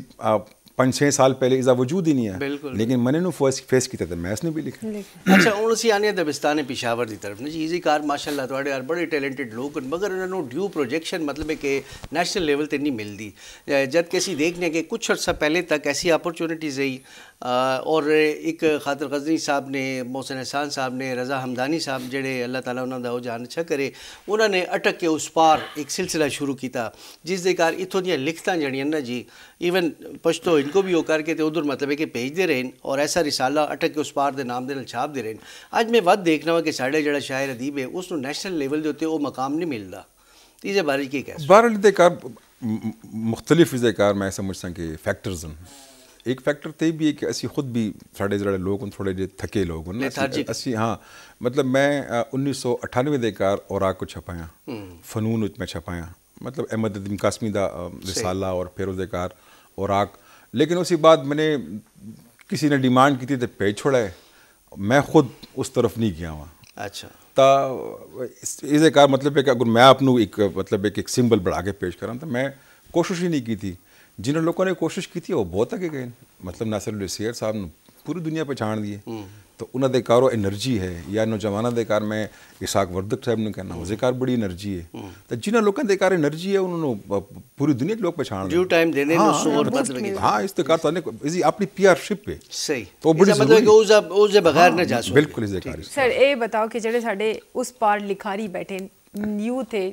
पांच छः साल पहले इसका वजूद ही नहीं है लेकिन मैंने नु फर्स्ट फेस किया था मैं इसने भी लिखा अच्छा हूँ असी आने दबिस्तान पिशावर की तरफ ने जी इजी कार माशाल्लाह थोड़े यार बड़े टैलेंटेड लोग हैं मगर उन्होंने ड्यू प्रोजेक्शन मतलब है कि नेशनल लेवल पर नहीं मिलती जबकि असी देखने के कुछ अर्सा पहले तक ऐसी अपॉर्चुनिटीज़ रही और एक खातर गजनी साहब ने मोहसिन एहसान साहब ने रजा हमदानी साहब जोड़े अल्लाह ताला उन्होंने वो जान अच्छा करे उन्होंने अटक के उस पार एक सिलसिला शुरू किया जिस दे कार इतों दियाँ लिखत जड़ियाँ ना जी इवन पश्तो इनको भी करके के उधर मतलब है कि भेजते रहे और ऐसा रिसाला अटक के उस पार के नाम के रहे हैं अज मैं वह देखना वा कि साढ़े जो शायर अदीब है उसको तो नैशनल लेवल के उत्ते मकाम नहीं मिलता इस बारे की कह बहरहाल कार मुख्तलिफ मैं समझता कि फैक्टर्स हैं एक फैक्टर तो भी है कि असी खुद भी साढ़े जरा लोग थोड़े जे थके लोग उन असी हाँ मतलब मैं उन्नीस सौ अठानवे देकार और आग को छपाया हम्म। फ़नून मैं में छपाया मतलब अहमद अदीम कासमी का रिसाला और फेरोजकार और आग लेकिन उसी बाद मैंने किसी ने डिमांड की थी तो पेज छोड़ा है मैं खुद उस तरफ नहीं गया वहाँ अच्छा ता इस कार मतलब है कि अगर मैं अपन एक मतलब एक एक सिंबल बढ़ा के पेश करा तो मैं कोशिश ही नहीं की थी जिन लोगों ने कोशिश की थी वो बहुत आगे गए मतलब नासिर शेर साहब ने पूरी दुनिया पहचान दिए ਤਾਂ ਉਹਨਾਂ ਦੇ ਕਾਰ ਉਹ એનર્ਜੀ ਹੈ ਜਾਂ ਨੌਜਵਾਨਾਂ ਦੇ ਕਾਰ ਮੈਂ ਇਸਾਕ ਵਰਦਕ ਸਾਹਿਬ ਨੂੰ ਕਹਿੰਦਾ ਉਹਦੇ ਕਾਰ ਬੜੀ એનર્ਜੀ ਹੈ ਤਾਂ ਜਿਨ੍ਹਾਂ ਲੋਕਾਂ ਦੇ ਕਾਰ એનર્ਜੀ ਹੈ ਉਹਨਾਂ ਨੂੰ ਪੂਰੀ ਦੁਨੀਆ ਦੇ ਲੋਕ ਪਛਾਣਦੇ ਡਿਊ ਟਾਈਮ ਦੇਣੇ ਨੂੰ ਸੋਰ ਮਤ ਲਗੇ ਹਾਂ ਇਸ ਤੇ ਕਾਰ ਤਾਂ ਇਸੀ ਆਪਣੀ ਪੀਆਰਸ਼ਿਪ ਹੈ ਸਹੀ ਤਾਂ ਬੜੀ ਜ਼ਰੂਰੀ ਹੈ ਮਤਲਬ ਉਹ ਜੇ ਬਗੈਰ ਨਾ ਜਾ ਸਕੋ ਬਿਲਕੁਲ ਇਸ ਦੇ ਕਾਰ ਸਰ ਇਹ ਬਤਾਓ ਕਿ ਜਿਹੜੇ ਸਾਡੇ ਉਸ ਪਾਰ ਲਿਖਾਰੀ ਬੈਠੇ ਯੂਥ ਹੈ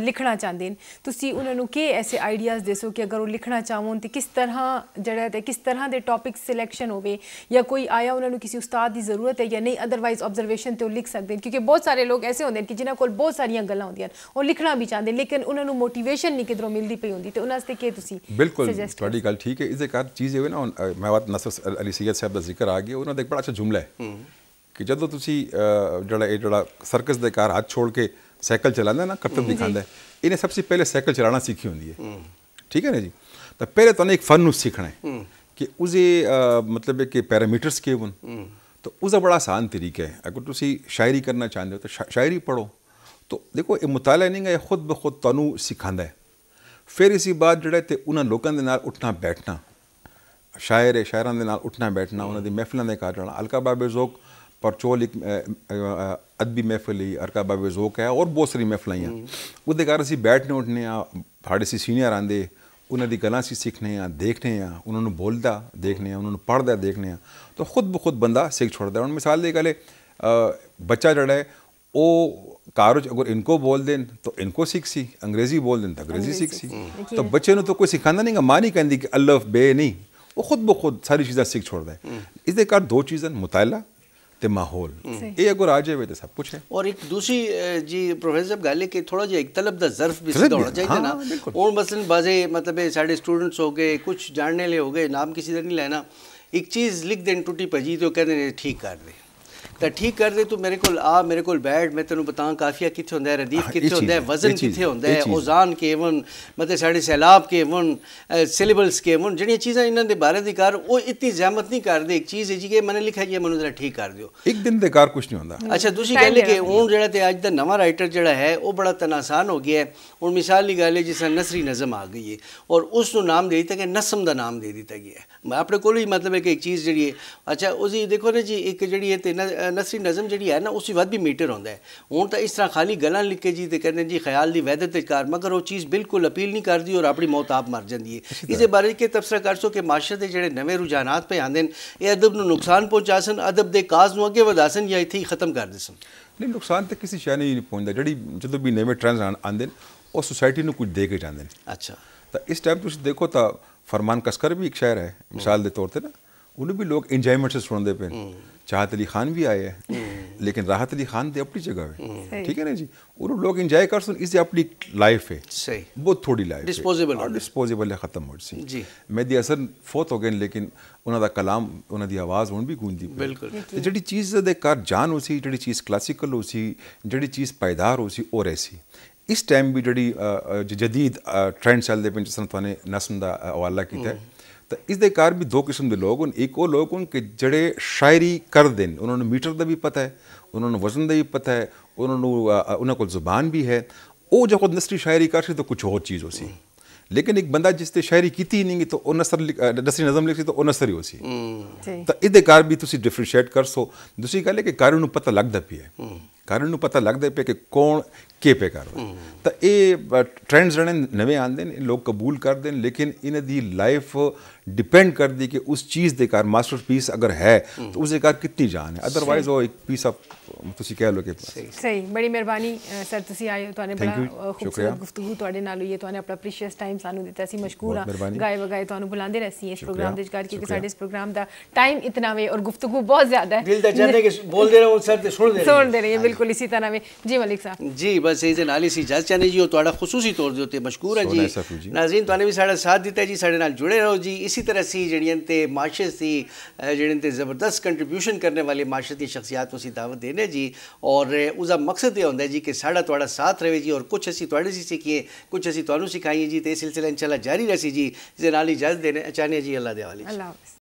ਲਿਖਣਾ ਚਾਹੁੰਦੇ ਨੇ ਤੁਸੀਂ ਉਹਨਾਂ ਨੂੰ ਕੀ ਐਸੇ ਆਈਡੀਆਜ਼ ਦੇਸੋ ਕਿ ਅਗਰ ਉਹ ਲਿਖਣਾ ਚਾਹੋਣ ਤੇ ਕਿਸ ਤਰ੍ਹਾਂ ਜਿਹੜਾ ਤੇ ਕਿਸ ਤਰ੍ਹਾਂ ਦੇ ਟੌਪਿਕ ਸਿਲੈਕਸ਼ਨ ਹੋਵੇ ਜਾਂ ਕੋਈ ਆਇਆ ਉਹਨਾਂ ਨੂੰ ਕਿਸੇ ਉਸਤਾਦ ਦੀ ਜ਼ਰੂਰਤ ਹੈ ਜਾਂ ਨਹੀਂ ਅਦਰਵਾਈਜ਼ ਆਬਜ਼ਰਵੇਸ਼ਨ ਤੇ ਉਹ ਲਿਖ ਸਕਦੇ ਨੇ ਕਿਉਂਕਿ ਬਹੁਤ ਸਾਰੇ ਲੋਕ ਐਸੇ ਹੁੰਦੇ ਨੇ ਕਿ ਜਿਨ੍ਹਾਂ ਕੋਲ ਬਹੁਤ ਸਾਰੀਆਂ ਗੱਲਾਂ ਹੁੰਦੀਆਂ ਉਹ ਲਿਖਣਾ ਵੀ ਚਾਹੁੰਦੇ ਲੇਕਿਨ ਉਹਨਾਂ ਨੂੰ ਮੋਟੀਵੇਸ਼ਨ ਨਹੀਂ ਕਿਧਰੋਂ ਮਿਲਦੀ ਪਈ ਹੁੰਦੀ ਤੇ ਉਹਨਾਂ ਵਾਸਤੇ ਕੀ ਤੁਸੀਂ ਬਿਲਕੁਲ ਤੁਹਾਡੀ ਗੱਲ ਠੀਕ ਹੈ ਇਸੇ ਕਰ ਚੀਜ਼ ਹੋਵੇ ਨਾ ਮੈਂ ਬਾਤ ਨਸਰ ਅਲੀ ਸੈਦ ਸਾਹਿਬ ਦਾ ਜ਼ਿਕਰ ਆ ਗਿਆ ਉਹਨਾਂ ਦਾ ਇੱਕ ਬੜਾ ਅੱਛਾ ਜੁਮਲਾ ਹੈ ਕਿ ਜਦੋਂ ਤੁਸੀਂ ਜਿਹੜਾ ਇਹ ਜਿਹੜਾ ਸਰਕਸ ਦੇ ਕਾਰ ਹੱਥ ਛੋੜ ਕੇ सैकल चला ना ਕਰਤਬ दिखाता है इन्हें सबसे पहले सैकल चलाना सीखी ਹੁੰਦੀ है ठीक है ਨਾ जी तो पहले ਤੁਹਾਨੂੰ तो एक फन सीखना है कि उस मतलब कि ਕਿ के ਕੀ तो उसका बड़ा आसान तरीका है अगर तुम शायरी करना चाहते हो तो शा, शायरी पढ़ो तो देखो ये मुताल नहीं है खुद ब खुद तो सिखाता है फिर इसी बात जोड़ा तो उन्होंने लोगों के नाल उठना बैठना शायर है शायरों के नाल उठना बैठना उन्होंने महफिलों के कार जाना अलका बाबे जोक ਪਰਚੋਲ ਇੱਕ ਅਦਬੀ ਮਹਿਫਲ ਅਰਕਾ ਬਾਬੇ ਜ਼ੋਕ ਹੈ ਔਰ ਬਹੁਤ ਸਾਰੀ ਮਹਿਫਲਾਂ ਆ ਉਹਦੇ ਘਰ ਅਸੀਂ ਬੈਠਨੇ ਉੱਠਨੇ ਆ ਸਾਡੇ ਸੀ ਸੀਨੀਅਰ ਆਂਦੇ ਉਹਨਾਂ ਦੀ ਗੱਲਾਂ ਸੀ ਸਿੱਖਨੇ ਆ ਦੇਖਨੇ ਆ ਉਹਨਾਂ ਨੂੰ ਬੋਲਦਾ ਦੇਖਨੇ ਆ ਉਹਨਾਂ ਨੂੰ ਪੜਦਾ ਦੇਖਨੇ ਆ ਤਾਂ ਖੁਦ ਬਖੁਦ ਬੰਦਾ ਸਿੱਖ ਛੋੜਦਾ ਹੁਣ ਮਿਸਾਲ ਦੇ ਗਲੇ ਬੱਚਾ ਜਿਹੜਾ ਹੈ ਉਹ ਕਾਰਜ ਅਗਰ ਇਨਕੋ ਬੋਲ ਦੇਣ ਤਾਂ ਇਨਕੋ ਸਿੱਖ ਸੀ ਅੰਗਰੇਜ਼ੀ ਬੋਲ ਦੇਣ ਤਾਂ ਅੰਗਰੇਜ਼ੀ ਸਿੱਖ ਸੀ ਤਾਂ ਬੱਚੇ ਨੂੰ ਤਾਂ ਕੋਈ ਸਿਖਾਉਂਦਾ ਨਹੀਂ ਕਿ ਮਾਂ ਨਹੀਂ ਕਹਿੰਦੀ ਕਿ ਅਲਫ ਬੇ ਨਹੀਂ ਉਹ ਖੁਦ ਬਖੁਦ ਸਾਰੀ ਚੀਜ਼ਾਂ ਸਿੱਖ ਛੋੜਦਾ ਹੈ ਇਸ ਦੇ ਕਰ ਦੋ ਚੀਜ਼ਾਂ ਮੁਤਾਇਲਾ ते माहौल ये अगर आ जाए तो सब कुछ है और एक दूसरी जी प्रोफेसर साहब गाले के थोड़ा जी एक तलब का जर्फ भी सीधा होना चाहिए ना हाँ, और मसलन बाजे मतलब साढ़े स्टूडेंट्स हो गए कुछ जानने ले हो गए नाम किसी का नहीं लेना एक चीज़ लिख देन टूटी पजी तो कहने ठीक कर दे तो ठीक कर दे तू मेरे को आ मेरे को बैठ मैं तेन बता काफिया कितने होंगे रदीफ कितने होंगे वजन कितने होंगे ओजान केवन मतलब साढ़े सैलाब केवन सिलेबस केवन जड़ी चीज़ा इन्होंने बारे की कर वो इतनी जहमत नहीं करते एक चीज़ है जी कि मैंने लिखा जी मैं जरा ठीक कर दियो एक दिन के कार कुछ नहीं होंगे अच्छा दूसरी गल कि हूँ जरा अज का नवा राइटर जोड़ा है वह बड़ा तनासान हो गया है हूँ मिसाल की गल है जिस नसरी नज़म आ गई है और उस नाम दे दिता गया नसम का नाम दे दिता गया है अपने को मतलब है कि एक चीज़ जी अच्छा उसी देखो ना जी एक जी नसरी नज़म जी है ना उसी वह भी मीटर होंगे हूँ तो इस तरह खाली गलां लिखे जी तो कहने जी ख्याल की वैदत कार मगर वो चीज़ बिल्कुल अपील नहीं करती और अपनी मौत आप मर जाती है इस बारे के तबसरा कर सो कि माशरे के जो नवे रुझान पे आते हैं ये अदब न नुकसान पहुँचा सन अदब के काज न अगे वा सन या इतने ही खत्म कर दे सन नहीं नुकसान तो किसी शहर ही नहीं पहुँचता जी जो भी नवे ट्रेंड आते हैं और सुसायटी में कुछ दे के जाते हैं अच्छा तो इस टाइम तुम देखो तो फरमान कसकर भी एक शहर है मिसाल के तौर पर ना उन्होंने भी लोग इंजॉयमेंट से सुनते पे चाहत अली खान भी आए हैं हम्म। लेकिन राहत अली खान दे अपनी जगह है हम्म। ठीक है ना जी और लोग इंजॉय कर सुन इसे अपनी लाइफ है सही बहुत थोड़ी लाइफ डिस्पोजेबल है डिस्पोजेबल हाँ, है खत्म हो जी मैं दी असर फोत हो गए लेकिन उन्होंने कलाम उन्हों की आवाज़ हूँ भी गूंजी बिल्कुल जी चीज़ दे कर जान उसी जी चीज़ क्लासिकल उसी जी चीज़ पायदार उसी और ऐसी इस टाइम भी जी जदीद ट्रेंड चलते जिस तरह थोड़ा का हवाला किया ਤਾਂ ਇਸ ਦੇ ਕਾਰ ਵੀ ਦੋ ਕਿਸਮ ਦੇ ਲੋਕ ਹਨ ਇੱਕ ਉਹ ਲੋਕ ਹਨ ਕਿ ਜਿਹੜੇ ਸ਼ਾਇਰੀ ਕਰਦੇ ਨੇ ਉਹਨਾਂ ਨੂੰ ਮੀਟਰ ਦਾ ਵੀ ਪਤਾ ਹੈ ਉਹਨਾਂ ਨੂੰ ਵਜ਼ਨ ਦਾ ਵੀ ਪਤਾ ਹੈ ਉਹਨਾਂ ਨੂੰ ਉਹਨਾਂ ਕੋਲ ਜ਼ੁਬਾਨ ਵੀ ਹੈ ਉਹ ਜੋ ਖੁਦ ਨਸਰੀ ਸ਼ਾਇਰੀ ਕਰ ਸੀ ਤਾਂ ਕੁਝ ਹੋਰ ਚੀਜ਼ ਹੋ ਸੀ ਲੇਕਿਨ ਇੱਕ ਬੰਦਾ ਜਿਸ ਤੇ ਸ਼ਾਇਰੀ ਕੀਤੀ ਨਹੀਂ ਤਾਂ ਉਹ ਨਸਰ ਨਸਰੀ ਨਜ਼ਮ ਲਿਖੀ ਤਾਂ ਉਹ ਨਸਰੀ ਹੋ ਸੀ ਤਾਂ ਇਹਦੇ ਕਾਰ ਵੀ ਤੁਸੀਂ ਡਿਫਰੈਂਸ਼ੀਏਟ ਕਰ ਸੋ ਦੂਸਰੀ ਗੱਲ ਹੈ ਕਿ ਕਾਰ ਨੂੰ ਪਤਾ ਲੱਗਦਾ ਵੀ ਹੈ ਕਾਰਨ ਨੂੰ ਪਤਾ ਲੱਗਦਾ ਪਿਆ ਕਿ ਕੌਣ ਕਿਵੇਂ ਕਰਦਾ ਤਾਂ ਇਹ ਟ੍ਰੈਂਡਸ ਜਿਹੜੇ ਨਵੇਂ ਆਉਂਦੇ ਨੇ ਲੋਕ ਕਬੂਲ ਕਰਦੇ ਨੇ ਲੇਕਿਨ ਇਹਨਾਂ ਦੀ ਲਾਈਫ ਡਿਪੈਂਡ ਕਰਦੀ ਕਿ ਉਸ ਚੀਜ਼ ਦੇ ਕਾਰ ਮਾਸਟਰਪੀਸ ਅਗਰ ਹੈ ਤਾਂ ਉਸ ਦੇ ਕਾਰ ਕਿੰਨੀ ਜਾਨ ਹੈ ਅਦਰਵਾਈਜ਼ ਉਹ ਇੱਕ ਪੀਸ ਆਫ ਤੁਸੀਂ ਕਹਿ ਲੋ ਕਿ ਸਹੀ ਬੜੀ ਮਿਹਰਬਾਨੀ ਸਰ ਤੁਸੀਂ ਆਏ ਹੋ ਤੁਹਾਨੇ ਬੜਾ ਖੂਬਸੂਰਤ ਗੁਫ਼ਤਗੂ ਤੁਹਾਡੇ ਨਾਲ ਹੋਈ ਹੈ ਤੁਹਾਨੇ ਆਪਣਾ ਪ੍ਰੀਸ਼ੀਅਸ ਟਾਈਮ ਸਾਨੂੰ ਦਿੱਤਾ ਸੀ ਮਸ਼ਕੂਰ ਆ ਗਾਏ ਵਗਾਏ ਤੁਹਾਨੂੰ ਬੁਲਾਉਂਦੇ ਰਹੀ ਇਸ ਪ੍ਰੋਗਰਾਮ ਦੇ ਕਰ ਕਿਉਂਕਿ ਸਾਡੇ ਇਸ ਪ੍ਰੋਗਰਾਮ ਦਾ ਟਾਈਮ ਇਤਨਾ ਵੇ ਔਰ ਗੁਫ਼ਤਗੂ ਬਹੁਤ ਜ਼ਿਆਦਾ ਹੈ ਦਿਲ ਦਾ ਚਾਹਦਾ ਕਿ ਬੋਲਦੇ ਰਹੋ ਸਰ ਤੇ ਸੁਣਦੇ ਰਹੋ ਸੁਣਦੇ ਰਹੋ ਬਿਲਕੁਲ बिल्कुल इसी तरह में जी मलिक साहब जी बस यही नाल इसी जज चाहने जी और थोड़ा तो खसूसी तौर के उत्ते मशहूर है जी नाजीन तुमने तो भी साढ़ा साथ दिता है जी साढ़े नाल जुड़े रहो जी इसी तरह सी जी माशे से जी जबरदस्त कंट्रीब्यूशन करने वाले माशरती शख्सियात उसी दावत देने जी और उसका मकसद यह होंगे जी कि साढ़ा थोड़ा साथ रहे जी और कुछ असी थोड़े से सीखिए कुछ असी थोड़ा सिखाइए जी तो यह सिलसिला शाला जारी रहे जी इस इजाजत देने चाहने जी अल्लाह दे